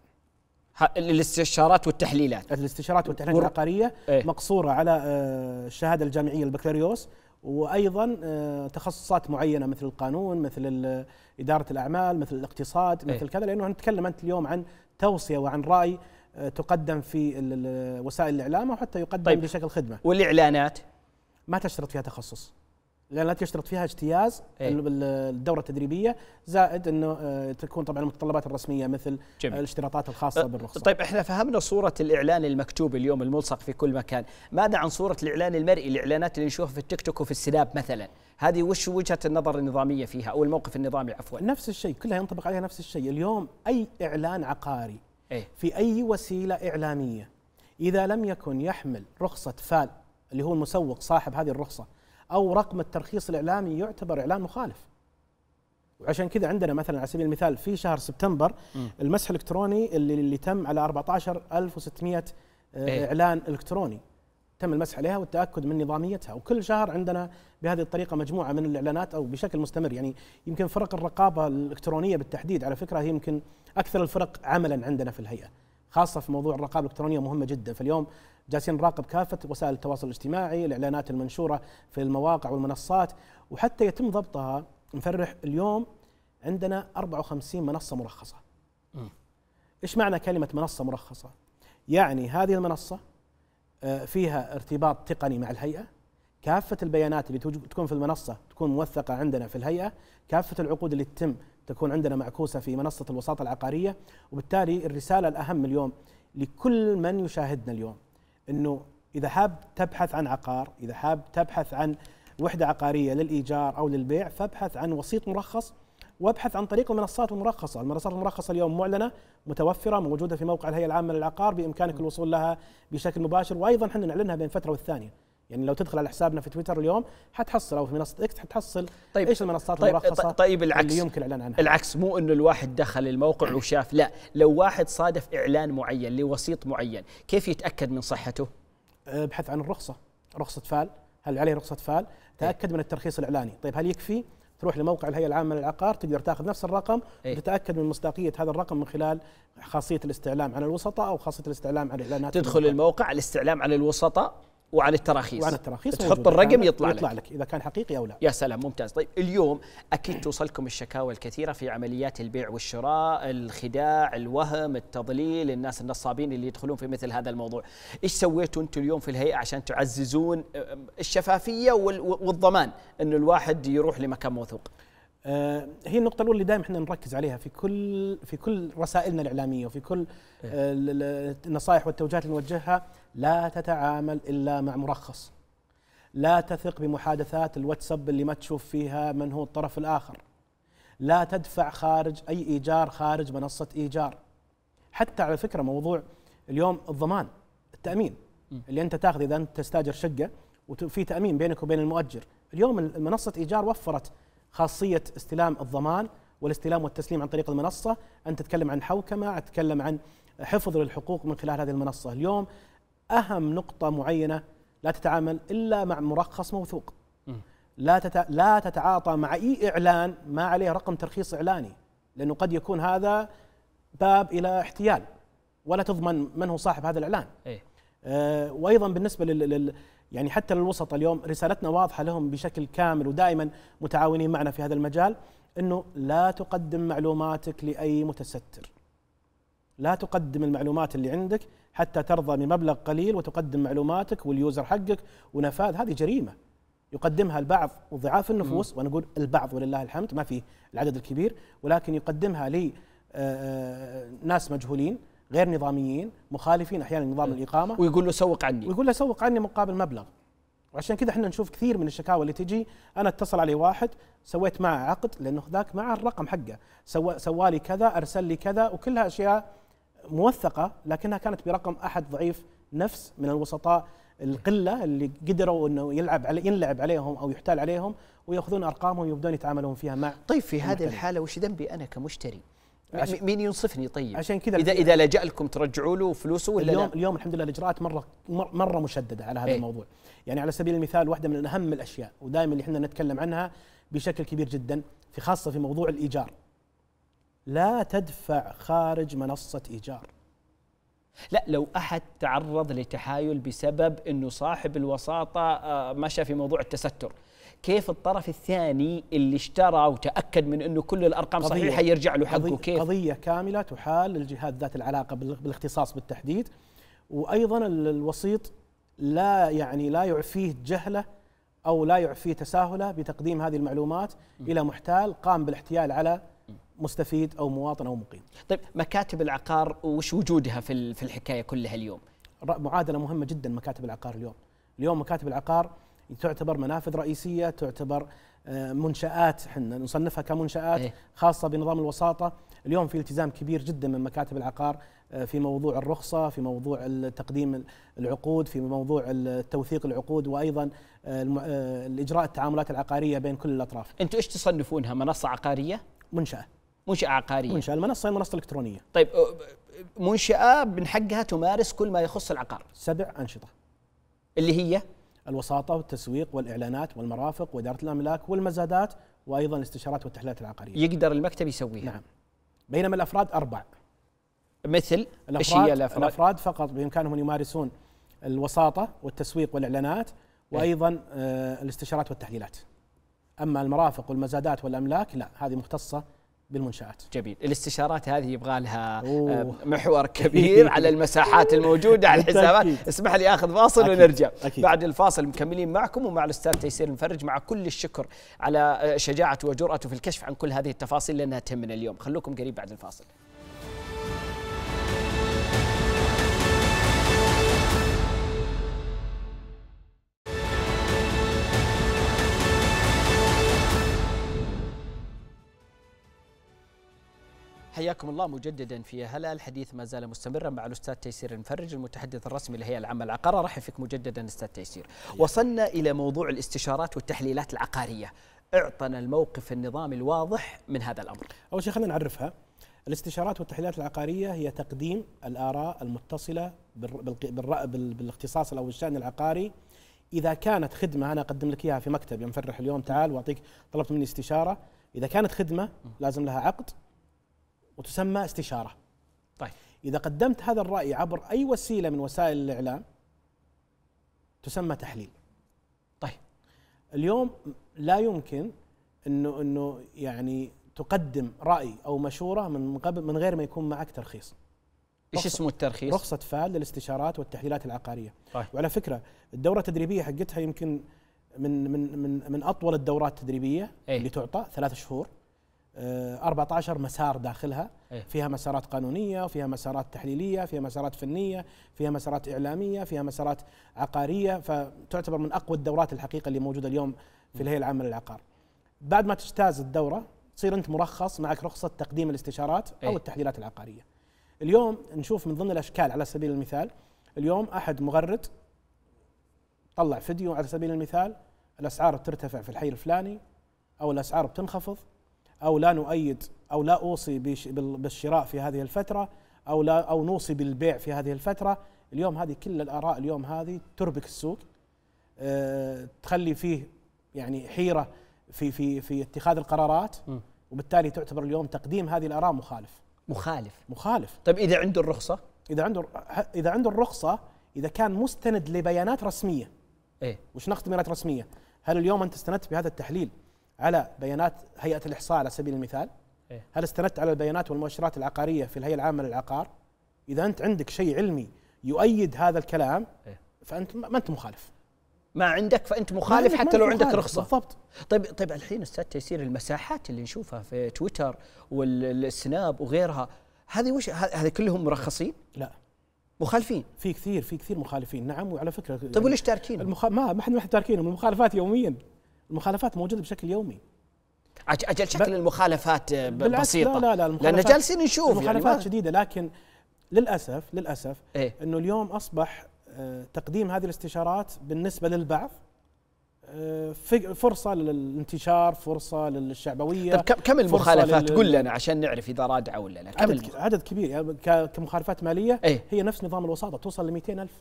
الاستشارات والتحليلات الاستشارات والتحليلات العقارية إيه؟ مقصورة على آه، الشهادة الجامعية البكالوريوس وايضا آه، تخصصات معينه مثل القانون مثل اداره الاعمال مثل الاقتصاد إيه. مثل أي. كذا لانه نتكلم انت اليوم عن توصيه وعن راي آه، تقدم في وسائل الاعلام او حتى يقدم طيب. بشكل خدمه والاعلانات ما تشترط فيها تخصص الاعلانات يشترط فيها اجتياز ايه؟ الدوره التدريبيه زائد انه آه، تكون طبعا المتطلبات الرسميه مثل جميل. الاشتراطات الخاصه أه، بالرخصه. طيب احنا فهمنا صوره الاعلان المكتوب اليوم الملصق في كل مكان، ماذا عن صوره الاعلان المرئي الاعلانات اللي نشوفها في التيك توك وفي السناب مثلا؟ هذه وش وجهه النظر النظاميه فيها او الموقف النظامي عفوا؟ نفس الشيء كلها ينطبق عليها نفس الشيء، اليوم اي اعلان عقاري ايه؟ في اي وسيله اعلاميه اذا لم يكن يحمل رخصه فال اللي هو المسوق صاحب هذه الرخصه او رقم الترخيص الاعلامي يعتبر اعلان مخالف وعشان كذا عندنا مثلا على سبيل المثال في شهر سبتمبر م. المسح الالكتروني اللي, اللي تم على 14600 آه، إيه؟ اعلان الكتروني تم المسح عليها والتاكد من نظاميتها وكل شهر عندنا بهذه الطريقه مجموعه من الاعلانات او بشكل مستمر يعني يمكن فرق الرقابه الالكترونيه بالتحديد على فكره هي يمكن اكثر الفرق عملا عندنا في الهيئه خاصه في موضوع الرقابه الالكترونيه مهمه جدا فاليوم جالسين نراقب كافه وسائل التواصل الاجتماعي الاعلانات المنشوره في المواقع والمنصات وحتى يتم ضبطها نفرح اليوم عندنا 54 منصه مرخصه ايش معنى كلمه منصه مرخصه يعني هذه المنصه آه، فيها ارتباط تقني مع الهيئه كافه البيانات اللي تكون في المنصه تكون موثقه عندنا في الهيئه كافه العقود اللي تتم تكون عندنا معكوسه في منصه الوساطه العقاريه وبالتالي الرساله الاهم اليوم لكل من يشاهدنا اليوم انه اذا حاب تبحث عن عقار، اذا حاب تبحث عن وحده عقاريه للايجار او للبيع فابحث عن وسيط مرخص وابحث عن طريق المنصات المرخصة المنصات المرخصة اليوم معلنة متوفرة موجودة في موقع الهيئة العامة للعقار بإمكانك الوصول لها بشكل مباشر وأيضا حنا نعلنها بين فترة والثانية يعني لو تدخل على حسابنا في تويتر اليوم حتحصل او في منصه اكس حتحصل طيب ايش المنصات طيب المرخصه طيب طيب العكس اللي يمكن الاعلان عنها العكس مو انه الواحد دخل الموقع وشاف لا لو واحد صادف اعلان معين لوسيط معين كيف يتاكد من صحته ابحث أه، عن الرخصه رخصه فال هل عليه رخصه فال طيب. تاكد من الترخيص الاعلاني طيب هل يكفي تروح لموقع الهيئه العامه للعقار تقدر تاخذ نفس الرقم إيه؟ وتتاكد من مصداقيه هذا الرقم من خلال خاصيه الاستعلام عن الوسطاء او خاصيه الاستعلام عن الاعلانات تدخل الموقع. الموقع الاستعلام عن الوسطاء وعن التراخيص وعن التراخيص تحط الرقم يطلع, يطلع لك. لك اذا كان حقيقي او لا يا سلام ممتاز طيب اليوم اكيد توصلكم الشكاوى الكثيره في عمليات البيع والشراء الخداع الوهم التضليل الناس النصابين اللي يدخلون في مثل هذا الموضوع ايش سويتوا انتم اليوم في الهيئه عشان تعززون الشفافيه والضمان انه الواحد يروح لمكان موثوق آه، هي النقطة الأولى اللي دائما احنا نركز عليها في كل في كل رسائلنا الإعلامية وفي كل إيه. آه، النصائح والتوجيهات اللي نوجهها لا تتعامل إلا مع مرخص. لا تثق بمحادثات الواتساب اللي ما تشوف فيها من هو الطرف الآخر. لا تدفع خارج أي إيجار خارج منصة إيجار. حتى على فكرة موضوع اليوم الضمان التأمين اللي أنت تاخذ إذا أنت تستاجر شقة وفي تأمين بينك وبين المؤجر. اليوم منصة إيجار وفرت خاصيه استلام الضمان والاستلام والتسليم عن طريق المنصه، انت تتكلم عن حوكمه، تتكلم عن حفظ للحقوق من خلال هذه المنصه، اليوم اهم نقطه معينه لا تتعامل الا مع مرخص موثوق. لا لا تتعاطى مع اي اعلان ما عليه رقم ترخيص اعلاني، لانه قد يكون هذا باب الى احتيال ولا تضمن من هو صاحب هذا الاعلان. إيه؟ آه، وايضا بالنسبه لل يعني حتى للوسط اليوم رسالتنا واضحه لهم بشكل كامل ودائما متعاونين معنا في هذا المجال انه لا تقدم معلوماتك لاي متستر. لا تقدم المعلومات اللي عندك حتى ترضى بمبلغ قليل وتقدم معلوماتك واليوزر حقك ونفاذ هذه جريمه يقدمها البعض وضعاف النفوس وانا اقول البعض ولله الحمد ما في العدد الكبير ولكن يقدمها لي آه، آه، ناس مجهولين غير نظاميين مخالفين احيانا نظام الاقامه ويقول له سوق عني ويقول له سوق عني مقابل مبلغ وعشان كذا احنا نشوف كثير من الشكاوى اللي تجي انا اتصل علي واحد سويت معه عقد لانه ذاك معه الرقم حقه سوى لي كذا ارسل لي كذا وكلها اشياء موثقه لكنها كانت برقم احد ضعيف نفس من الوسطاء القله اللي قدروا انه يلعب علي ينلعب عليهم او يحتال عليهم وياخذون ارقامهم ويبدون يتعاملون فيها مع طيب في هذه الحاله وش ذنبي انا كمشتري؟ مين ينصفني طيب؟ عشان كذا اذا اذا لجا لكم ترجعوا له فلوسه ولا اليوم لا؟ اليوم الحمد لله الاجراءات مره مره مشدده على هذا ايه؟ الموضوع. يعني على سبيل المثال واحده من اهم الاشياء ودائما اللي احنا نتكلم عنها بشكل كبير جدا في خاصه في موضوع الايجار. لا تدفع خارج منصه ايجار. لا لو احد تعرض لتحايل بسبب انه صاحب الوساطه آه، مشى في موضوع التستر، كيف الطرف الثاني اللي اشترى وتاكد من انه كل الارقام قضية صحيحه يرجع له حقه كيف قضيه كامله تحال للجهات ذات العلاقه بالاختصاص بالتحديد وايضا الوسيط لا يعني لا يعفيه جهله او لا يعفيه تساهله بتقديم هذه المعلومات م. الى محتال قام بالاحتيال على مستفيد او مواطن او مقيم. طيب مكاتب العقار وش وجودها في في الحكايه كلها اليوم؟ معادله مهمه جدا مكاتب العقار اليوم. اليوم مكاتب العقار تعتبر منافذ رئيسيه تعتبر آه، منشآت حنا نصنفها كمنشآت إيه. خاصة بنظام الوساطة اليوم في التزام كبير جدا من مكاتب العقار آه، في موضوع الرخصة في موضوع تقديم العقود في موضوع توثيق العقود وأيضا آه، الإجراء التعاملات العقارية بين كل الأطراف أنتم إيش تصنفونها منصة عقارية؟ منشأة منشأة عقارية منشأة المنصة هي منصة إلكترونية طيب منشأة من حقها تمارس كل ما يخص العقار سبع أنشطة اللي هي الوساطه والتسويق والاعلانات والمرافق واداره الاملاك والمزادات وايضا الاستشارات والتحليلات العقاريه. يقدر المكتب يسويها. نعم. بينما الافراد اربع. مثل الأفراد, هي الافراد؟ الافراد فقط بامكانهم ان يمارسون الوساطه والتسويق والاعلانات وايضا آه، الاستشارات والتحليلات. اما المرافق والمزادات والاملاك لا هذه مختصه بالمنشآت جميل الاستشارات هذه يبغى لها آه، محور كبير على المساحات الموجودة على الحسابات اسمح لي أخذ فاصل أكيد. ونرجع أكيد. بعد الفاصل مكملين معكم ومع الأستاذ تيسير المفرج مع كل الشكر على آه، شجاعته وجرأته في الكشف عن كل هذه التفاصيل لأنها تهمنا اليوم خلوكم قريب بعد الفاصل حياكم الله مجددا في هلا الحديث ما زال مستمرا مع الاستاذ تيسير المفرج المتحدث الرسمي للهيئه العامه العقاريه رحب فيك مجددا استاذ تيسير وصلنا الى موضوع الاستشارات والتحليلات العقاريه اعطنا الموقف النظامي الواضح من هذا الامر اول شيء خلينا نعرفها الاستشارات والتحليلات العقاريه هي تقديم الاراء المتصله بالاختصاص او الشان العقاري اذا كانت خدمه انا اقدم لك اياها في مكتب يا مفرح اليوم تعال واعطيك طلبت مني استشاره اذا كانت خدمه لازم لها عقد وتسمى استشاره. طيب اذا قدمت هذا الراي عبر اي وسيله من وسائل الاعلام تسمى تحليل. طيب اليوم لا يمكن انه انه يعني تقدم راي او مشوره من قبل من غير ما يكون معك ترخيص. ايش اسمه الترخيص؟ رخصة فال للاستشارات والتحليلات العقارية. طيب. وعلى فكرة الدورة التدريبية حقتها يمكن من من من من اطول الدورات التدريبيه أيه؟ اللي تعطى ثلاث شهور 14 آه، مسار داخلها إيه. فيها مسارات قانونية وفيها مسارات تحليلية فيها مسارات فنية فيها مسارات إعلامية فيها مسارات عقارية فتعتبر من أقوى الدورات الحقيقة اللي موجودة اليوم في الهيئة العامة للعقار بعد ما تجتاز الدورة تصير أنت مرخص معك رخصة تقديم الاستشارات أو إيه. التحليلات العقارية اليوم نشوف من ضمن الأشكال على سبيل المثال اليوم أحد مغرد طلع فيديو على سبيل المثال الأسعار بترتفع في الحي الفلاني أو الأسعار بتنخفض أو لا نؤيد أو لا أوصي بالشراء في هذه الفترة أو لا أو نوصي بالبيع في هذه الفترة اليوم هذه كل الآراء اليوم هذه تربك السوق آه، تخلي فيه يعني حيرة في في في اتخاذ القرارات وبالتالي تعتبر اليوم تقديم هذه الآراء مخالف مخالف مخالف طيب إذا عنده الرخصة إذا عنده إذا عنده الرخصة إذا كان مستند لبيانات رسمية إيه وش نقصد بيانات رسمية؟ هل اليوم أنت استندت بهذا التحليل على بيانات هيئه الاحصاء على سبيل المثال إيه. هل استندت على البيانات والمؤشرات العقاريه في الهيئه العامه للعقار اذا انت عندك شيء علمي يؤيد هذا الكلام إيه. فانت ما انت مخالف ما عندك فانت مخالف حتى لو عندك رخصه بالضبط طيب طيب الحين استاذ تيسير المساحات اللي نشوفها في تويتر والسناب وغيرها هذه وش هذه كلهم مرخصين؟ لا مخالفين في كثير في كثير مخالفين نعم وعلى فكره طيب وليش تاركين؟ المخ... ما ما حد تاركينهم المخالفات يوميا المخالفات موجوده بشكل يومي اجل شكل المخالفات آه، بسيطه لا لا لا المخالفات لان جالسين نشوف يعني المخالفات يعني شديده لكن للاسف للاسف إيه؟ انه اليوم اصبح آه، تقديم هذه الاستشارات بالنسبه للبعض آه، فرصة للانتشار فرصة للشعبوية طيب كم المخالفات قل لنا عشان نعرف إذا رادعه ولا لا كم عدد, المخالفات؟ عدد كبير يعني كمخالفات مالية ايه؟ هي نفس نظام الوساطة توصل ل 200000 ألف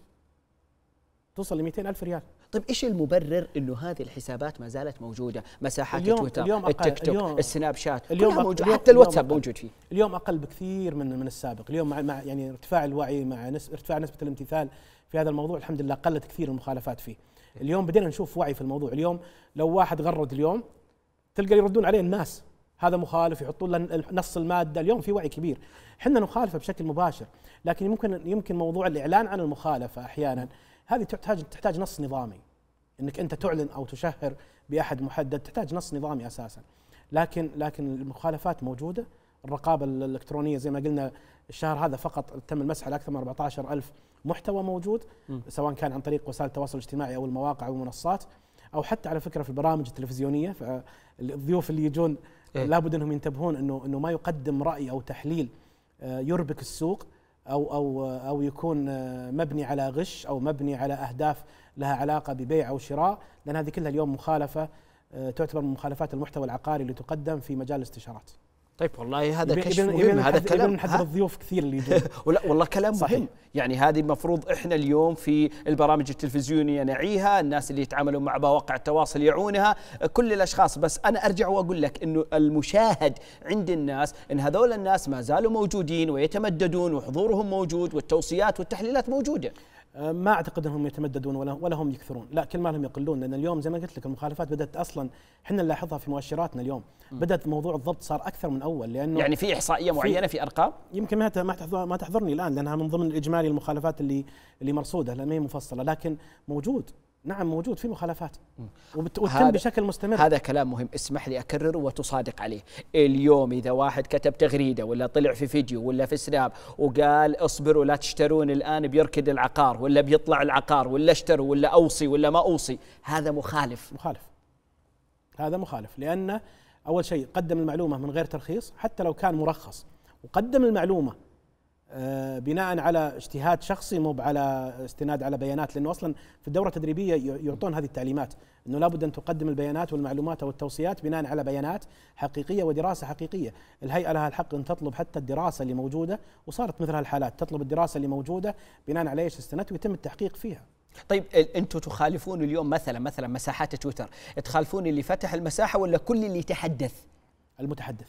توصل ل 200000 ألف ريال طيب ايش المبرر انه هذه الحسابات ما زالت موجوده مساحات اليوم تويتر اليوم التيك توك اليوم السناب شات اليوم كلها موجود اليوم حتى الواتساب موجود فيه اليوم اقل بكثير من من السابق اليوم مع, مع يعني ارتفاع الوعي مع نسب ارتفاع نسبه الامتثال في هذا الموضوع الحمد لله قلت كثير المخالفات فيه اليوم بدينا نشوف وعي في الموضوع اليوم لو واحد غرد اليوم تلقى يردون عليه الناس هذا مخالف يحطون له نص الماده اليوم في وعي كبير احنا نخالفه بشكل مباشر لكن يمكن يمكن موضوع الاعلان عن المخالفه احيانا هذه تحتاج تحتاج نص نظامي انك انت تعلن او تشهر باحد محدد تحتاج نص نظامي اساسا لكن لكن المخالفات موجوده الرقابه الالكترونيه زي ما قلنا الشهر هذا فقط تم المسح على اكثر من 14 ألف محتوى موجود سواء كان عن طريق وسائل التواصل الاجتماعي او المواقع او المنصات او حتى على فكره في البرامج التلفزيونيه فالضيوف اللي يجون إيه؟ لابد انهم ينتبهون انه انه ما يقدم راي او تحليل آه، يربك السوق او او او يكون آه، مبني على غش او مبني على اهداف لها علاقه ببيع او شراء لان هذه كلها اليوم مخالفه آه، تعتبر من مخالفات المحتوى العقاري اللي تقدم في مجال الاستشارات طيب والله هذا كشف مهم هذا كلام نحذر الضيوف كثير اللي يجون ولا والله كلام صحيح. مهم يعني هذه المفروض احنا اليوم في البرامج التلفزيونيه نعيها الناس اللي يتعاملون مع مواقع التواصل يعونها كل الاشخاص بس انا ارجع واقول لك انه المشاهد عند الناس ان هذول الناس ما زالوا موجودين ويتمددون وحضورهم موجود والتوصيات والتحليلات موجوده آه، ما اعتقد انهم يتمددون ولا ولا هم يكثرون، لا كل ما لهم يقلون لان اليوم زي ما قلت لك المخالفات بدات اصلا احنا نلاحظها في مؤشراتنا اليوم، بدات موضوع الضبط صار اكثر من اول لانه يعني في احصائيه معينه في, في ارقام؟ يمكن ما ما تحضرني الان لانها من ضمن الاجمالي المخالفات اللي اللي مرصوده لان ما هي مفصله، لكن موجود نعم موجود في مخالفات وتتم بشكل مستمر هذا كلام مهم اسمح لي اكرر وتصادق عليه اليوم اذا واحد كتب تغريده ولا طلع في فيديو ولا في سناب وقال اصبروا لا تشترون الان بيركد العقار ولا بيطلع العقار ولا اشتروا ولا اوصي ولا ما اوصي هذا مخالف مخالف هذا مخالف لان اول شيء قدم المعلومه من غير ترخيص حتى لو كان مرخص وقدم المعلومه آه، بناء على اجتهاد شخصي مو على استناد على بيانات لانه اصلا في الدوره التدريبيه يعطون هذه التعليمات انه لابد ان تقدم البيانات والمعلومات او التوصيات بناء على بيانات حقيقيه ودراسه حقيقيه، الهيئه لها الحق ان تطلب حتى الدراسه اللي موجوده وصارت مثل هالحالات تطلب الدراسه اللي موجوده بناء على ايش استندت ويتم التحقيق فيها. طيب انتم تخالفون اليوم مثلا مثلا مساحات تويتر، تخالفون اللي فتح المساحه ولا كل اللي يتحدث؟ المتحدث.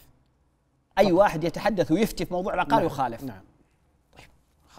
اي واحد يتحدث ويفتي في موضوع العقار نعم يخالف. نعم.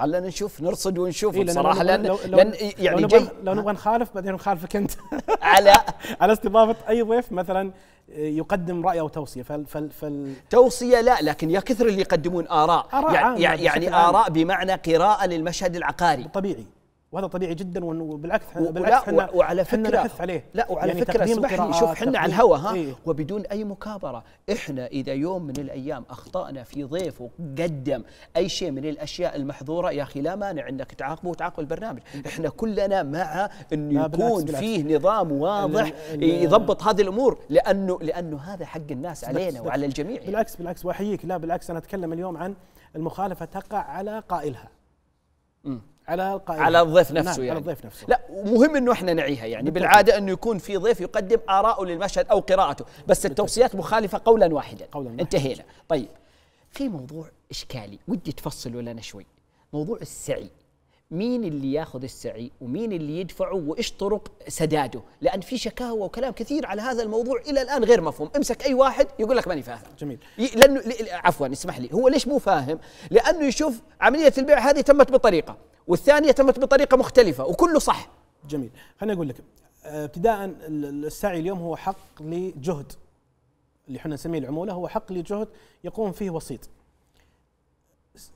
خلينا نشوف نرصد ونشوف إيه بصراحه لان لو لأن, يعني لو نبغى, لو نبغى نخالف بعدين نخالفك انت على على استضافه اي ضيف مثلا آه، يقدم راي او توصيه فال فال فال توصيه لا لكن يا كثر اللي يقدمون اراء آراء يعني, يعني اراء بمعنى قراءه للمشهد العقاري طبيعي وهذا طبيعي جدا وبالعكس بالعكس احنا وعلى فكره نحث عليه لا وعلى يعني فكره اسمح لي شوف احنا على الهوى ها إيه؟ وبدون اي مكابره احنا اذا يوم من الايام اخطانا في ضيف وقدم اي شيء من الاشياء المحظوره يا اخي لا مانع انك تعاقبه وتعاقب البرنامج إيه. احنا كلنا مع انه يكون بالعكس فيه نظام واضح يضبط هذه الامور لانه لانه هذا حق الناس علينا وعلى الجميع بالعكس بالعكس واحييك لا بالعكس انا اتكلم اليوم عن المخالفه تقع على قائلها على القائمة. على الضيف نفسه نعم يعني على الضيف نفسه لا مهم انه احنا نعيها يعني بالتأكيد. بالعاده انه يكون في ضيف يقدم اراءه للمشهد او قراءته بس التوصيات مخالفه قولا واحدا قولا واحدا انتهينا طيب في موضوع اشكالي ودي تفصلوا لنا شوي موضوع السعي مين اللي ياخذ السعي ومين اللي يدفعه وايش طرق سداده لان في شكاوى وكلام كثير على هذا الموضوع الى الان غير مفهوم امسك اي واحد يقول لك ماني فاهم جميل لانه عفوا اسمح لي هو ليش مو فاهم لانه يشوف عمليه البيع هذه تمت بطريقه والثانيه تمت بطريقه مختلفه وكله صح جميل خليني اقول لك آه، ابتداء السعي اليوم هو حق لجهد اللي احنا نسميه العموله هو حق لجهد يقوم فيه وسيط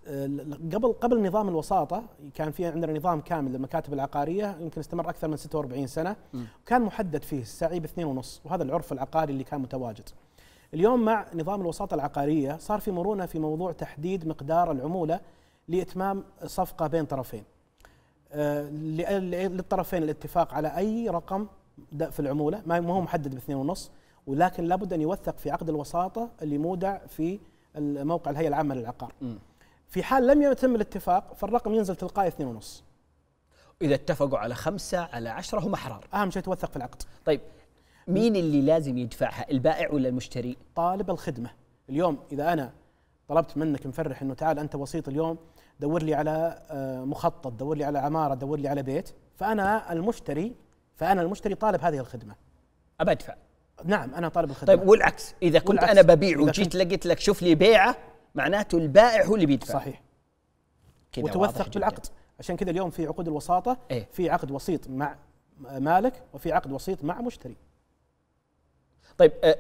آه، قبل قبل نظام الوساطه كان في عندنا نظام كامل للمكاتب العقاريه يمكن استمر اكثر من 46 سنه وكان محدد فيه السعي باثنين ونص وهذا العرف العقاري اللي كان متواجد. اليوم مع نظام الوساطه العقاريه صار في مرونه في موضوع تحديد مقدار العموله لاتمام صفقه بين طرفين. آه، للطرفين الاتفاق على اي رقم في العموله ما هو محدد باثنين ونص ولكن لابد ان يوثق في عقد الوساطه اللي مودع في موقع الهيئه العامه للعقار. م. في حال لم يتم الاتفاق فالرقم ينزل تلقائي 2.5 إذا اتفقوا على خمسة على عشرة هم أحرار أهم شيء توثق في العقد طيب مين اللي لازم يدفعها البائع ولا المشتري؟ طالب الخدمة اليوم إذا أنا طلبت منك مفرح أنه تعال أنت وسيط اليوم دور لي على آه، مخطط دور لي على عمارة دور لي على بيت فأنا المشتري فأنا المشتري طالب هذه الخدمة أبى أدفع نعم أنا طالب الخدمة طيب والعكس إذا كنت والعكس. أنا ببيع وجيت لقيت لك شوف لي بيعة معناته البائع هو اللي بيدفع صحيح كده وتوثق بالعقد عشان كذا اليوم في عقود الوساطه ايه؟ في عقد وسيط مع مالك وفي عقد وسيط مع مشتري طيب آه، آه،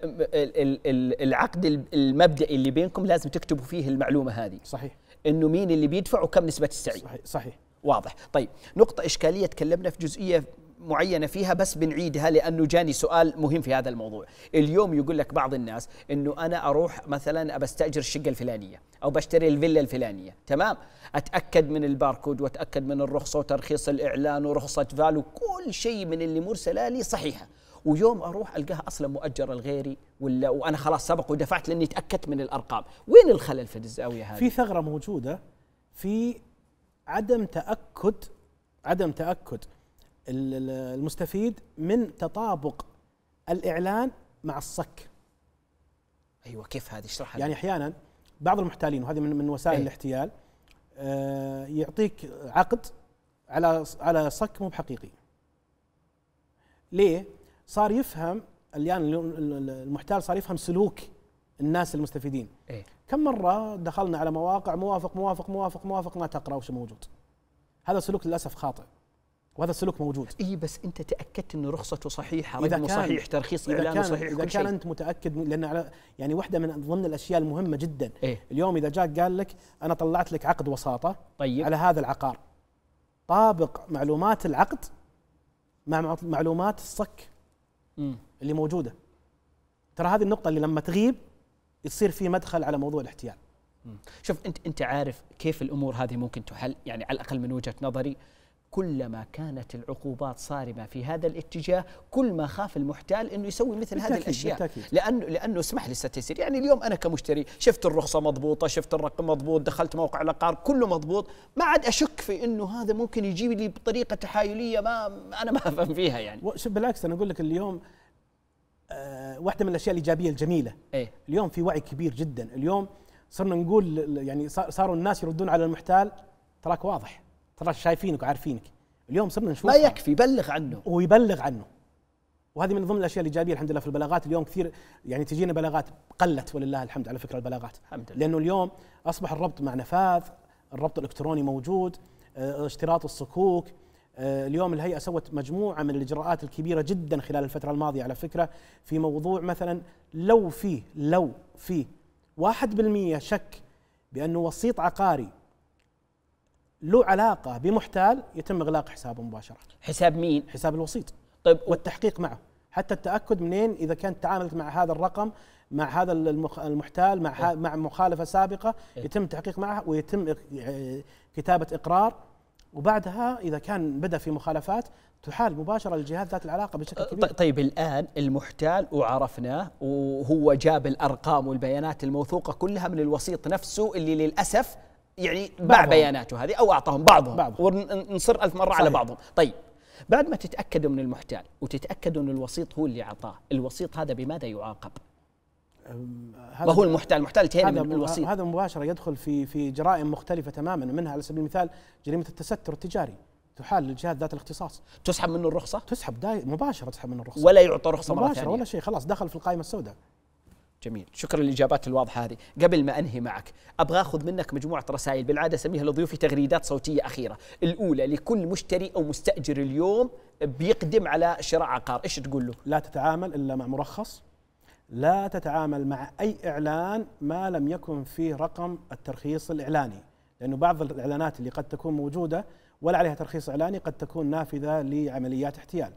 العقد المبدئي اللي بينكم لازم تكتبوا فيه المعلومه هذه صحيح انه مين اللي بيدفع وكم نسبه السعي صحيح صحيح واضح طيب نقطه اشكاليه تكلمنا في جزئيه معينه فيها بس بنعيدها لانه جاني سؤال مهم في هذا الموضوع اليوم يقول لك بعض الناس انه انا اروح مثلا أستأجر الشقه الفلانيه او بشتري الفيلا الفلانيه تمام اتاكد من الباركود واتاكد من الرخصه وترخيص الاعلان ورخصه فالو كل شيء من اللي مرسله لي صحيحه ويوم اروح القاها اصلا مؤجره لغيري ولا وانا خلاص سبق ودفعت لاني تاكدت من الارقام وين الخلل في الزاويه هذه في ثغره موجوده في عدم تاكد عدم تاكد المستفيد من تطابق الاعلان مع الصك ايوه كيف هذه اشرحها يعني احيانا بعض المحتالين وهذه من من وسائل أيه؟ الاحتيال آه، يعطيك عقد على على صك مو بحقيقي ليه صار يفهم الان يعني المحتال صار يفهم سلوك الناس المستفيدين إيه؟ كم مره دخلنا على مواقع موافق موافق موافق موافق ما تقرا وش موجود هذا سلوك للاسف خاطئ وهذا السلوك موجود اي بس انت تاكدت ان رخصته صحيحه كان صحيح ترخيص اعلانه كان صحيح اذا كان شيء. انت متاكد لان على يعني واحده من ضمن الاشياء المهمه جدا إيه؟ اليوم اذا جاك قال لك انا طلعت لك عقد وساطه طيب على هذا العقار طابق معلومات العقد مع معلومات الصك م. اللي موجوده ترى هذه النقطه اللي لما تغيب يصير في مدخل على موضوع الاحتيال م. شوف انت انت عارف كيف الامور هذه ممكن تحل يعني على الاقل من وجهه نظري كلما كانت العقوبات صارمة في هذا الاتجاه كل ما خاف المحتال أنه يسوي مثل هذه الأشياء بالتأكيد. لأنه, لأنه اسمح لي ستيسير يعني اليوم أنا كمشتري شفت الرخصة مضبوطة شفت الرقم مضبوط دخلت موقع العقار كله مضبوط ما عاد أشك في أنه هذا ممكن يجيب لي بطريقة تحايلية ما أنا ما أفهم فيها يعني بالعكس أنا أقول لك اليوم أه واحدة من الأشياء الإيجابية الجميلة إيه؟ اليوم في وعي كبير جدا اليوم صرنا نقول يعني صاروا الناس يردون على المحتال تراك واضح ترى شايفينك وعارفينك اليوم صرنا نشوف ما يكفي بلغ عنه ويبلغ عنه وهذه من ضمن الاشياء الايجابيه الحمد لله في البلاغات اليوم كثير يعني تجينا بلاغات قلت ولله الحمد على فكره البلاغات الحمد لله. لانه اليوم اصبح الربط مع نفاذ الربط الالكتروني موجود آه، اشتراط الصكوك آه، اليوم الهيئه سوت مجموعه من الاجراءات الكبيره جدا خلال الفتره الماضيه على فكره في موضوع مثلا لو في لو في 1% شك بانه وسيط عقاري له علاقه بمحتال يتم اغلاق حسابه مباشره حساب مين حساب الوسيط طيب والتحقيق معه حتى التاكد منين اذا كانت تعاملت مع هذا الرقم مع هذا المحتال مع إيه؟ مع مخالفه سابقه إيه؟ يتم التحقيق معها ويتم كتابه اقرار وبعدها اذا كان بدا في مخالفات تحال مباشره للجهات ذات العلاقه بشكل أه، كبير. طيب الان المحتال وعرفناه وهو جاب الارقام والبيانات الموثوقه كلها من الوسيط نفسه اللي للاسف يعني باع بياناته هذه او اعطاهم بعضهم, بعضهم. ونصر ألف مره صحيح. على بعضهم طيب بعد ما تتاكدوا من المحتال وتتاكدوا ان الوسيط هو اللي اعطاه الوسيط هذا بماذا يعاقب وهو المحتال المحتال تهيني من الوسيط هذا مباشره يدخل في في جرائم مختلفه تماما منها على سبيل المثال جريمه التستر التجاري تحال للجهات ذات الاختصاص تسحب منه الرخصه تسحب مباشره تسحب منه الرخصه ولا يعطى رخصه مباشره ولا شيء خلاص دخل في القائمه السوداء جميل شكرا للاجابات الواضحه هذه قبل ما انهي معك ابغى اخذ منك مجموعه رسائل بالعاده اسميها لضيوفي تغريدات صوتيه اخيره الاولى لكل مشتري او مستاجر اليوم بيقدم على شراء عقار ايش تقول له لا تتعامل الا مع مرخص لا تتعامل مع اي اعلان ما لم يكن فيه رقم الترخيص الاعلاني لانه بعض الاعلانات اللي قد تكون موجوده ولا عليها ترخيص اعلاني قد تكون نافذه لعمليات احتيال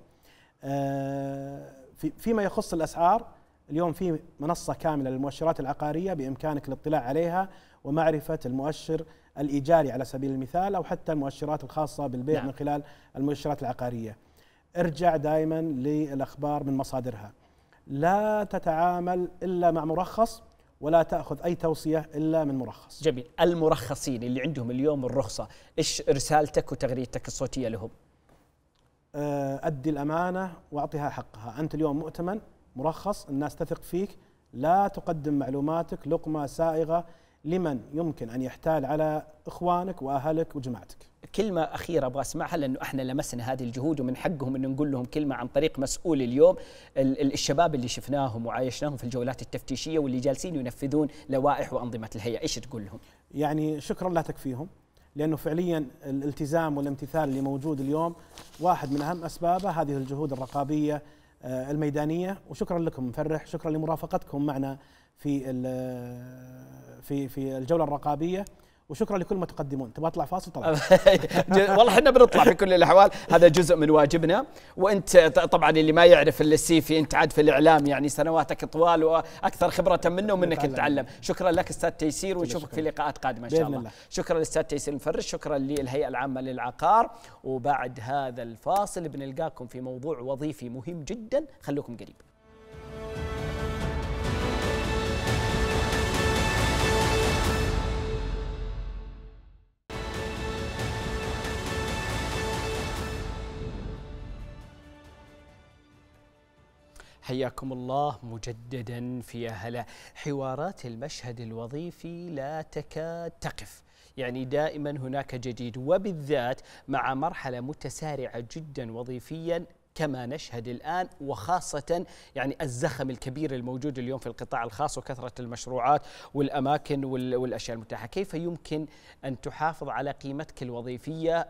آه، فيما يخص الاسعار اليوم في منصة كاملة للمؤشرات العقارية بإمكانك الاطلاع عليها ومعرفة المؤشر الإيجاري على سبيل المثال أو حتى المؤشرات الخاصة بالبيع نعم. من خلال المؤشرات العقارية ارجع دائما للأخبار من مصادرها لا تتعامل إلا مع مرخص ولا تاخذ اي توصيه الا من مرخص. جميل، المرخصين اللي عندهم اليوم الرخصه، ايش رسالتك وتغريدتك الصوتيه لهم؟ أه، ادي الامانه واعطها حقها، انت اليوم مؤتمن مرخص الناس تثق فيك لا تقدم معلوماتك لقمة سائغة لمن يمكن أن يحتال على إخوانك وأهلك وجماعتك كلمة أخيرة أبغى أسمعها لأنه إحنا لمسنا هذه الجهود ومن حقهم أن نقول لهم كلمة عن طريق مسؤول اليوم الشباب اللي شفناهم وعايشناهم في الجولات التفتيشية واللي جالسين ينفذون لوائح وأنظمة الهيئة إيش تقول لهم؟ يعني شكرا لا تكفيهم لأنه فعليا الالتزام والامتثال اللي موجود اليوم واحد من أهم أسبابه هذه الجهود الرقابية آه، الميدانيه وشكرا لكم مفرح شكرا لمرافقتكم معنا في آه، في في الجوله الرقابيه وشكرا لكل ما تقدمون تبغى اطلع فاصل طلع والله احنا بنطلع في كل الاحوال هذا جزء من واجبنا وانت طبعا اللي ما يعرف السيفي انت عاد في الاعلام يعني سنواتك طوال واكثر خبره منه ومنك تتعلم شكرا لك استاذ تيسير ونشوفك في لقاءات قادمه ان شاء الله, الله. شكرا للاستاذ تيسير المفرش شكرا للهيئه العامه للعقار وبعد هذا الفاصل بنلقاكم في موضوع وظيفي مهم جدا خلوكم قريب حياكم الله مجددا في أهلا حوارات المشهد الوظيفي لا تكاد تقف يعني دائما هناك جديد وبالذات مع مرحلة متسارعة جدا وظيفيا كما نشهد الآن وخاصة يعني الزخم الكبير الموجود اليوم في القطاع الخاص وكثرة المشروعات والأماكن والأشياء المتاحة كيف يمكن أن تحافظ على قيمتك الوظيفية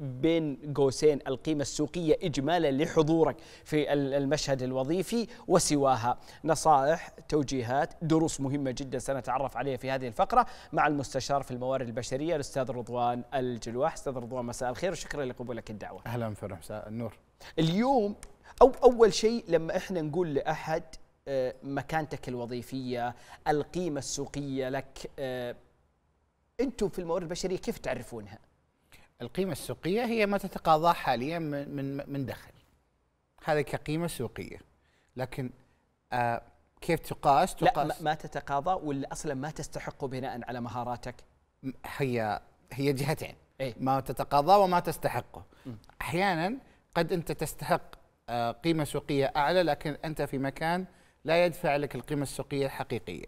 بين قوسين القيمة السوقية إجمالا لحضورك في المشهد الوظيفي وسواها نصائح توجيهات دروس مهمة جدا سنتعرف عليها في هذه الفقرة مع المستشار في الموارد البشرية الأستاذ رضوان الجلواح أستاذ رضوان مساء الخير وشكرا لقبولك الدعوة أهلا في مساء النور اليوم او اول شيء لما احنا نقول لاحد آه، مكانتك الوظيفيه، القيمه السوقيه لك آه، انتم في الموارد البشريه كيف تعرفونها؟ القيمه السوقيه هي ما تتقاضاه حاليا من من من دخل. هذا كقيمه سوقيه. لكن آه، كيف تقاس؟ تقاس لا ما تتقاضى ولا اصلا ما تستحق بناء على مهاراتك؟ هي هي جهتين. إيه؟ ما تتقاضى وما تستحقه. احيانا قد انت تستحق آه، قيمه سوقيه اعلى لكن انت في مكان لا يدفع لك القيمه السوقيه الحقيقيه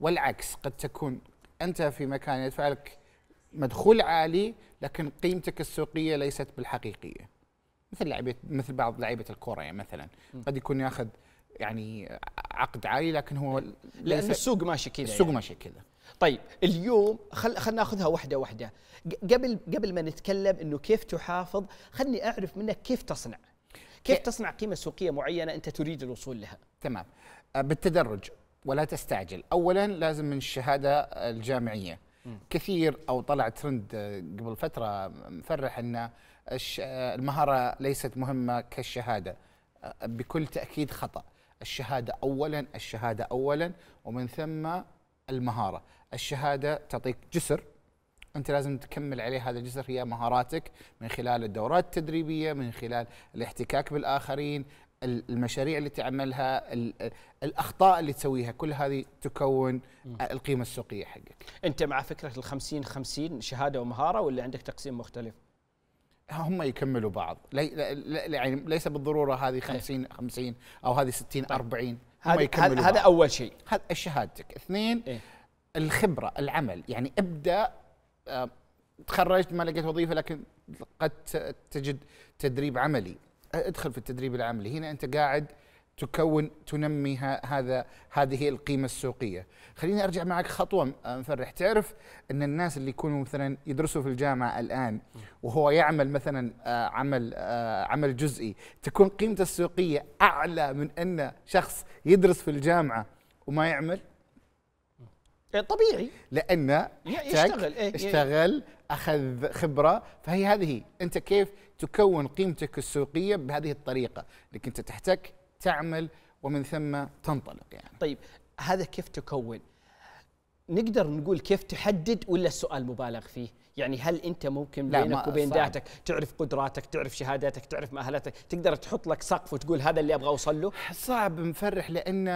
والعكس قد تكون انت في مكان يدفع لك مدخول عالي لكن قيمتك السوقيه ليست بالحقيقيه مثل لعبة مثل بعض لعيبه الكوره يعني مثلا قد يكون ياخذ يعني عقد عالي لكن هو يعني لان السوق ماشي كذا السوق يعني. ماشي كذا طيب اليوم خل خلينا ناخذها واحده واحده قبل قبل ما نتكلم انه كيف تحافظ خلني اعرف منك كيف تصنع كيف تصنع قيمه سوقيه معينه انت تريد الوصول لها تمام آه، بالتدرج ولا تستعجل اولا لازم من الشهاده الجامعيه م. كثير او طلع ترند آه، قبل فتره مفرح ان آه، المهاره ليست مهمه كالشهاده بكل تاكيد خطا الشهاده اولا الشهاده اولا ومن ثم المهاره الشهاده تعطيك جسر انت لازم تكمل عليه هذا الجسر هي مهاراتك من خلال الدورات التدريبيه من خلال الاحتكاك بالاخرين المشاريع اللي تعملها الاخطاء اللي تسويها كل هذه تكون القيمه السوقيه حقك انت مع فكره الخمسين 50 50 شهاده ومهاره ولا عندك تقسيم مختلف هم يكملوا بعض لي يعني ليس بالضروره هذه 50 إيه. 50 او هذه 60 40 طيب. هم يكملوا هذا اول شيء هذا شهادتك اثنين إيه؟ الخبره العمل يعني ابدا آه، تخرجت ما لقيت وظيفه لكن قد تجد تدريب عملي ادخل في التدريب العملي هنا انت قاعد تكون تنمي هذا هذه القيمه السوقيه خليني ارجع معك خطوه آه، مفرح تعرف ان الناس اللي يكونوا مثلا يدرسوا في الجامعه الان وهو يعمل مثلا آه، عمل آه، عمل جزئي تكون قيمته السوقيه اعلى من ان شخص يدرس في الجامعه وما يعمل إيه، طبيعي لانه يشتغل اشتغل إيه، إيه. اخذ خبره فهي هذه انت كيف تكون قيمتك السوقيه بهذه الطريقه انك انت تحتك تعمل ومن ثم تنطلق يعني طيب هذا كيف تكون نقدر نقول كيف تحدد ولا السؤال مبالغ فيه يعني هل انت ممكن بينك وبين ذاتك تعرف قدراتك تعرف شهاداتك تعرف مؤهلاتك تقدر تحط لك سقف وتقول هذا اللي ابغى اوصل له صعب مفرح لان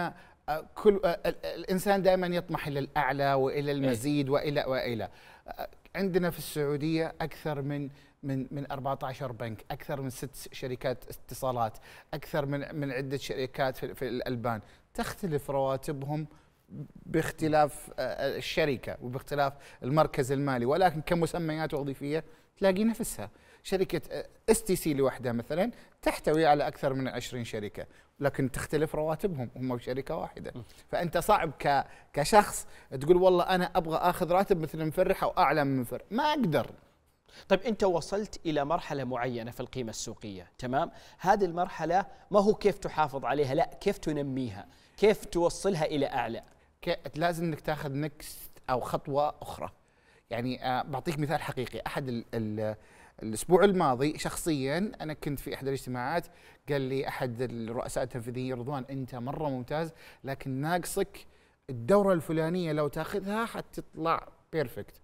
آه، كل آه، الانسان دائما يطمح الى الاعلى والى إيه. المزيد والى والى آه، عندنا في السعوديه اكثر من من من 14 بنك اكثر من ست شركات اتصالات اكثر من من عده شركات في, في الالبان تختلف رواتبهم باختلاف آه، الشركه وباختلاف المركز المالي ولكن كمسميات وظيفيه تلاقي نفسها شركه اس تي سي لوحدها مثلا تحتوي على اكثر من 20 شركه لكن تختلف رواتبهم هم شركه واحده فانت صعب ك كشخص تقول والله انا ابغى اخذ راتب مثل مفرح او اعلى من مفرح ما اقدر طيب انت وصلت الى مرحله معينه في القيمه السوقيه تمام هذه المرحله ما هو كيف تحافظ عليها لا كيف تنميها كيف توصلها الى اعلى لازم انك تاخذ نكست او خطوه اخرى يعني آه، بعطيك مثال حقيقي احد الـ الـ الاسبوع الماضي شخصيا انا كنت في احدى الاجتماعات قال لي احد الرؤساء التنفيذيين رضوان انت مره ممتاز لكن ناقصك الدوره الفلانيه لو تاخذها حتطلع بيرفكت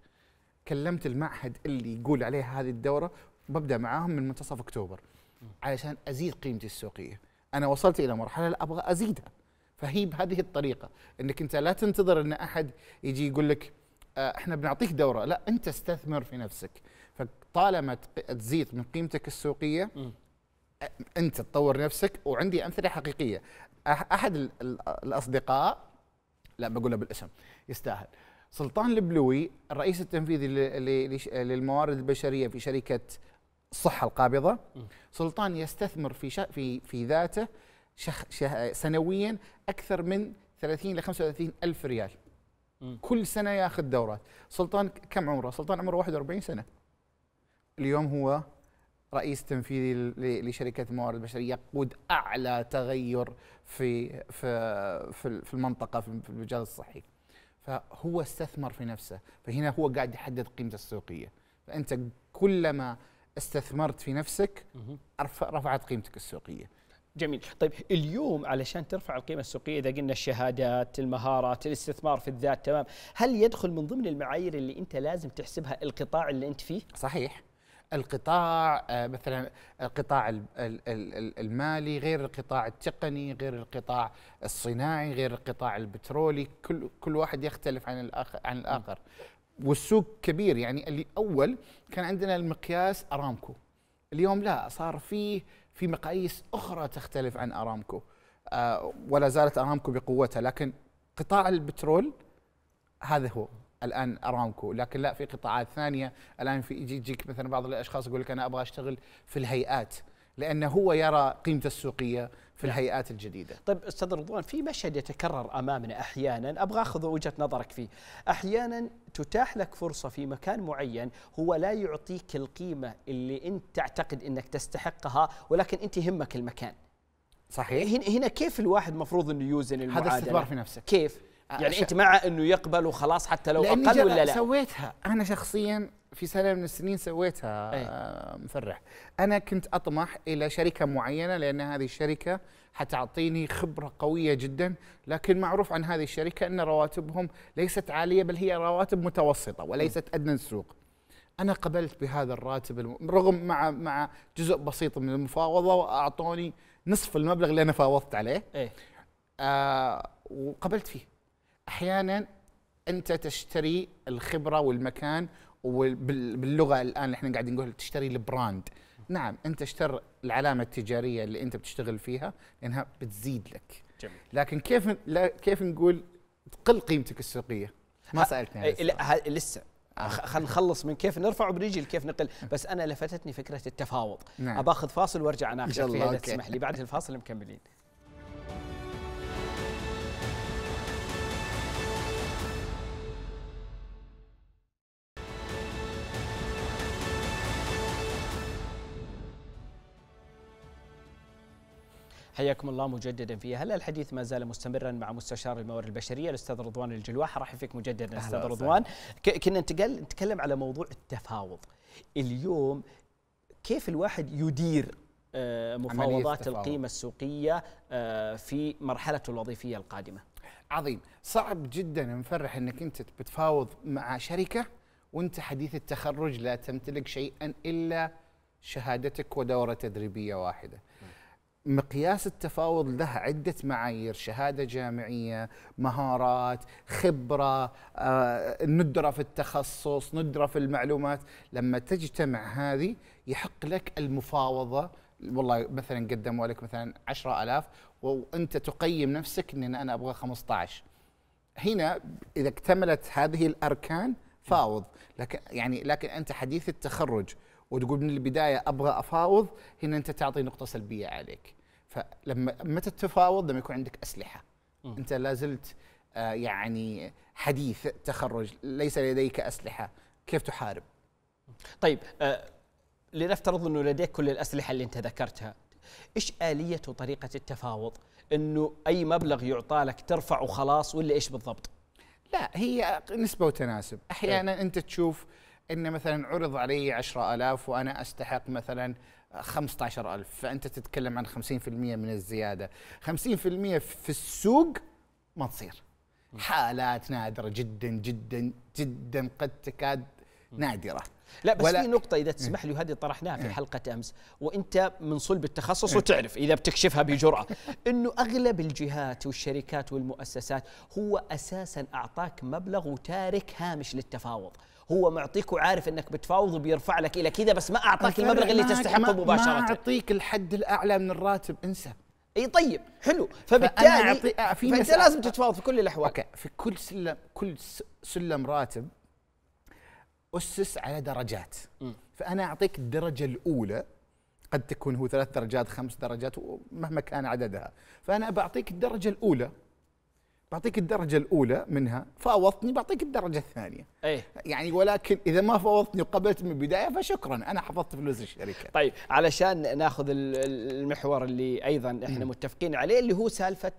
كلمت المعهد اللي يقول عليه هذه الدوره ببدا معاهم من منتصف اكتوبر علشان ازيد قيمتي السوقيه انا وصلت الى مرحله لا ابغى ازيدها فهي بهذه الطريقه انك انت لا تنتظر ان احد يجي يقول لك آه، احنا بنعطيك دوره لا انت استثمر في نفسك فطالما تزيد من قيمتك السوقيه انت تطور نفسك وعندي امثله حقيقيه احد الاصدقاء لا بقولها بالاسم يستاهل سلطان البلوي الرئيس التنفيذي للموارد البشريه في شركه الصحه القابضه سلطان يستثمر في في في ذاته شخ شخ سنويا اكثر من 30 ل 35 الف ريال كل سنه ياخذ دورات سلطان كم عمره سلطان عمره 41 سنه اليوم هو رئيس تنفيذي لشركه الموارد البشريه يقود اعلى تغير في في في المنطقه في المجال الصحي فهو استثمر في نفسه فهنا هو قاعد يحدد قيمته السوقيه فانت كلما استثمرت في نفسك رفعت قيمتك السوقيه جميل طيب اليوم علشان ترفع القيمة السوقية إذا قلنا الشهادات المهارات الاستثمار في الذات تمام هل يدخل من ضمن المعايير اللي أنت لازم تحسبها القطاع اللي أنت فيه؟ صحيح القطاع آه، مثلا القطاع المالي غير القطاع التقني غير القطاع الصناعي غير القطاع البترولي كل كل واحد يختلف عن الاخر عن الاخر والسوق كبير يعني اللي اول كان عندنا المقياس ارامكو اليوم لا صار فيه في مقاييس اخرى تختلف عن ارامكو آه، ولا زالت ارامكو بقوتها لكن قطاع البترول هذا هو الان ارامكو لكن لا في قطاعات ثانيه الان في يجي يجيك مثلا بعض الاشخاص يقول لك انا ابغى اشتغل في الهيئات لانه هو يرى قيمته السوقيه في نعم. الهيئات الجديده. طيب استاذ رضوان في مشهد يتكرر امامنا احيانا ابغى اخذ وجهه نظرك فيه، احيانا تتاح لك فرصه في مكان معين هو لا يعطيك القيمه اللي انت تعتقد انك تستحقها ولكن انت يهمك المكان. صحيح هنا كيف الواحد المفروض انه يوزن المعادله؟ هذا استثمار في نفسك. كيف؟ يعني انت مع انه يقبلوا خلاص حتى لو اقل ولا لا؟ سويتها انا شخصيا في سنه من السنين سويتها أي. آه، مفرح انا كنت اطمح الى شركه معينه لان هذه الشركه حتعطيني خبره قويه جدا لكن معروف عن هذه الشركه ان رواتبهم ليست عاليه بل هي رواتب متوسطه وليست ادنى السوق انا قبلت بهذا الراتب رغم مع مع جزء بسيط من المفاوضه واعطوني نصف المبلغ اللي انا فاوضت عليه إيه؟ آه وقبلت فيه احيانا انت تشتري الخبره والمكان وباللغه الان احنا قاعدين نقول تشتري البراند نعم انت اشتر العلامه التجاريه اللي انت بتشتغل فيها لانها بتزيد لك جميل. لكن كيف لا كيف نقول تقل قيمتك السوقيه ما سالتني إيه، لا لسه. آه. خلينا نخلص من كيف نرفع وبنيجي لكيف نقل بس انا لفتتني فكره التفاوض نعم. اباخذ فاصل وارجع اناقشك فيها اذا تسمح لي بعد الفاصل مكملين حياكم الله مجددا في هلا الحديث ما زال مستمرا مع مستشار الموارد البشريه الاستاذ رضوان الجلواح رحب فيك مجددا استاذ رضوان كنا نتكلم على موضوع التفاوض اليوم كيف الواحد يدير آه، مفاوضات القيمه السوقيه آه، في مرحلته الوظيفيه القادمه عظيم صعب جدا مفرح انك انت بتفاوض مع شركه وانت حديث التخرج لا تمتلك شيئا الا شهادتك ودوره تدريبيه واحده مقياس التفاوض له عدة معايير شهادة جامعية مهارات خبرة آه، ندرة في التخصص ندرة في المعلومات لما تجتمع هذه يحق لك المفاوضة والله مثلا قدموا لك مثلا 10000 وانت تقيم نفسك ان انا ابغى 15 هنا اذا اكتملت هذه الاركان فاوض لكن يعني لكن انت حديث التخرج وتقول من البدايه ابغى افاوض هنا انت تعطي نقطه سلبيه عليك فلما متى تفاوض لما يكون عندك اسلحه م. انت لازلت آه يعني حديث تخرج ليس لديك اسلحه كيف تحارب طيب آه لنفترض انه لديك كل الاسلحه اللي انت ذكرتها ايش اليه وطريقه التفاوض انه اي مبلغ يعطى لك ترفع وخلاص ولا ايش بالضبط لا هي نسبه وتناسب احيانا طيب. انت تشوف ان مثلا عرض علي 10000 وانا استحق مثلا 15000 فانت تتكلم عن 50% من الزياده 50% في السوق ما تصير حالات نادره جدا جدا جدا قد تكاد نادره لا بس في نقطة إذا تسمح لي وهذه طرحناها في حلقة أمس وأنت من صلب التخصص وتعرف إذا بتكشفها بجرأة أنه أغلب الجهات والشركات والمؤسسات هو أساسا أعطاك مبلغ وتارك هامش للتفاوض هو معطيك وعارف انك بتفاوض وبيرفع لك الى كذا بس ما اعطاك المبلغ اللي تستحقه مباشره ما اعطيك الحد الاعلى من الراتب انسى اي طيب حلو فبالتالي آه، في فانت لازم تتفاوض في كل الاحوال اوكي في كل سلم كل سلم راتب اسس على درجات م. فانا اعطيك الدرجه الاولى قد تكون هو ثلاث درجات خمس درجات ومهما كان عددها فانا بعطيك الدرجه الاولى بعطيك الدرجه الاولى منها فاوضتني بعطيك الدرجه الثانيه أيه؟ يعني ولكن اذا ما فاوضتني وقبلت من البدايه فشكرا انا حفظت فلوس الشركه طيب علشان ناخذ المحور اللي ايضا احنا م. متفقين عليه اللي هو سالفه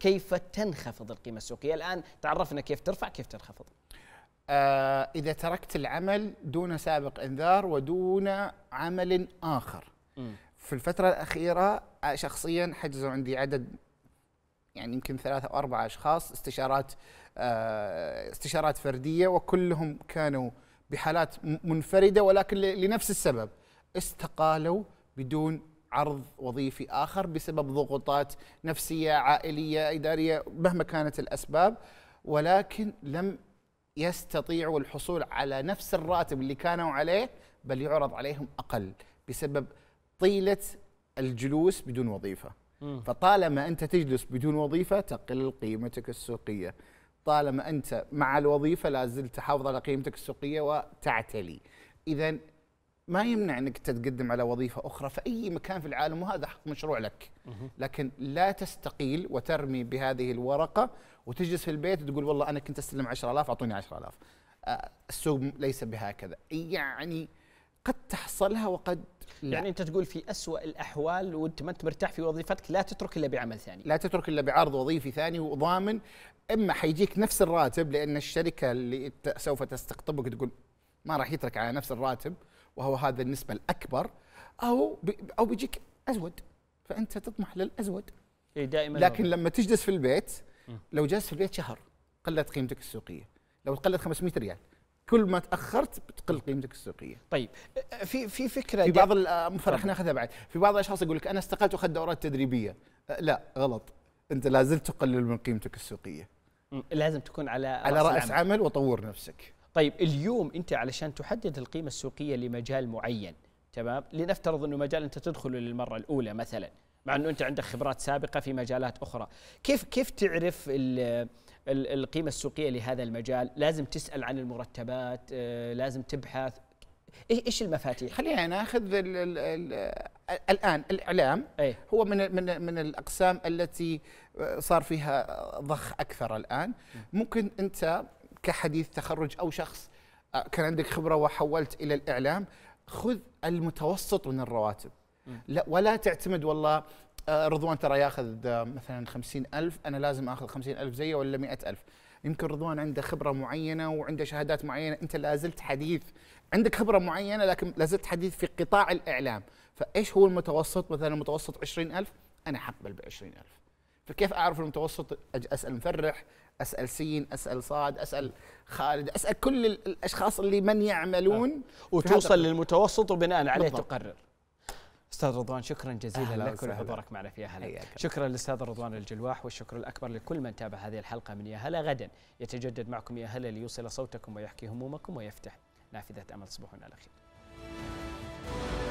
كيف تنخفض القيمه السوقيه الان تعرفنا كيف ترفع كيف تنخفض آه اذا تركت العمل دون سابق انذار ودون عمل اخر م. في الفتره الاخيره آه، شخصيا حجزوا عندي عدد يعني يمكن ثلاثة أو أربعة أشخاص استشارات آه، استشارات فردية وكلهم كانوا بحالات منفردة ولكن لنفس السبب استقالوا بدون عرض وظيفي آخر بسبب ضغوطات نفسية عائلية إدارية مهما كانت الأسباب ولكن لم يستطيعوا الحصول على نفس الراتب اللي كانوا عليه بل يعرض عليهم أقل بسبب طيلة الجلوس بدون وظيفة فطالما انت تجلس بدون وظيفه تقل قيمتك السوقيه طالما انت مع الوظيفه لازلت تحافظ على قيمتك السوقيه وتعتلي اذا ما يمنع انك تتقدم على وظيفه اخرى في اي مكان في العالم وهذا حق مشروع لك لكن لا تستقيل وترمي بهذه الورقه وتجلس في البيت وتقول والله انا كنت استلم 10000 اعطوني 10000 آه، السوق ليس بهكذا يعني قد تحصلها وقد لا. يعني انت تقول في اسوا الاحوال وانت ما انت مرتاح في وظيفتك لا تترك الا بعمل ثاني لا تترك الا بعرض وظيفي ثاني وضامن اما حيجيك نفس الراتب لان الشركه اللي سوف تستقطبك تقول ما راح يترك على نفس الراتب وهو هذا النسبه الاكبر او او بيجيك ازود فانت تطمح للازود إيه دائما لكن لما تجلس في البيت لو جلست في البيت شهر قلت قيمتك السوقيه لو قلت 500 ريال كل ما تاخرت بتقل قيمتك السوقيه. طيب في في فكره في بعض آه، فرح ناخذها بعد، في بعض الاشخاص يقول لك انا استقلت واخذت دورات تدريبيه. أه، لا غلط انت لا زلت تقلل من قيمتك السوقيه. لازم تكون على على راس, عمل, عمل وطور نفسك. طيب اليوم انت علشان تحدد القيمه السوقيه لمجال معين تمام؟ لنفترض انه مجال انت تدخله للمره الاولى مثلا، مع انه انت عندك خبرات سابقه في مجالات اخرى، كيف كيف تعرف القيمه السوقيه لهذا المجال لازم تسال عن المرتبات آه، لازم تبحث إيه-, ايش المفاتيح خلينا ناخذ ال ال الـ الان الاعلام أيه؟ هو من من من الاقسام التي آه، صار فيها ضخ اكثر الان ممكن انت كحديث تخرج او شخص آه، كان عندك خبره وحولت الى الاعلام خذ المتوسط من الرواتب لا ولا تعتمد والله آه، رضوان ترى ياخذ آه، مثلا خمسين ألف أنا لازم أخذ خمسين ألف زيه ولا مئة ألف يمكن رضوان عنده خبرة معينة وعنده شهادات معينة أنت لازلت حديث عندك خبرة معينة لكن لازلت حديث في قطاع الإعلام فإيش هو المتوسط مثلا المتوسط عشرين ألف أنا حقبل بعشرين ألف فكيف أعرف المتوسط أسأل مفرح اسال سين اسال صاد اسال خالد اسال كل الاشخاص اللي من يعملون آه. وتوصل للمتوسط وبناء عليه تقرر استاذ رضوان شكرا جزيلا لك ولحضورك معنا في اهلا شكرا للاستاذ رضوان الجلواح والشكر الاكبر لكل من تابع هذه الحلقه من يا هلا غدا يتجدد معكم يا هلا ليوصل صوتكم ويحكي همومكم ويفتح نافذه امل تصبحون على خير.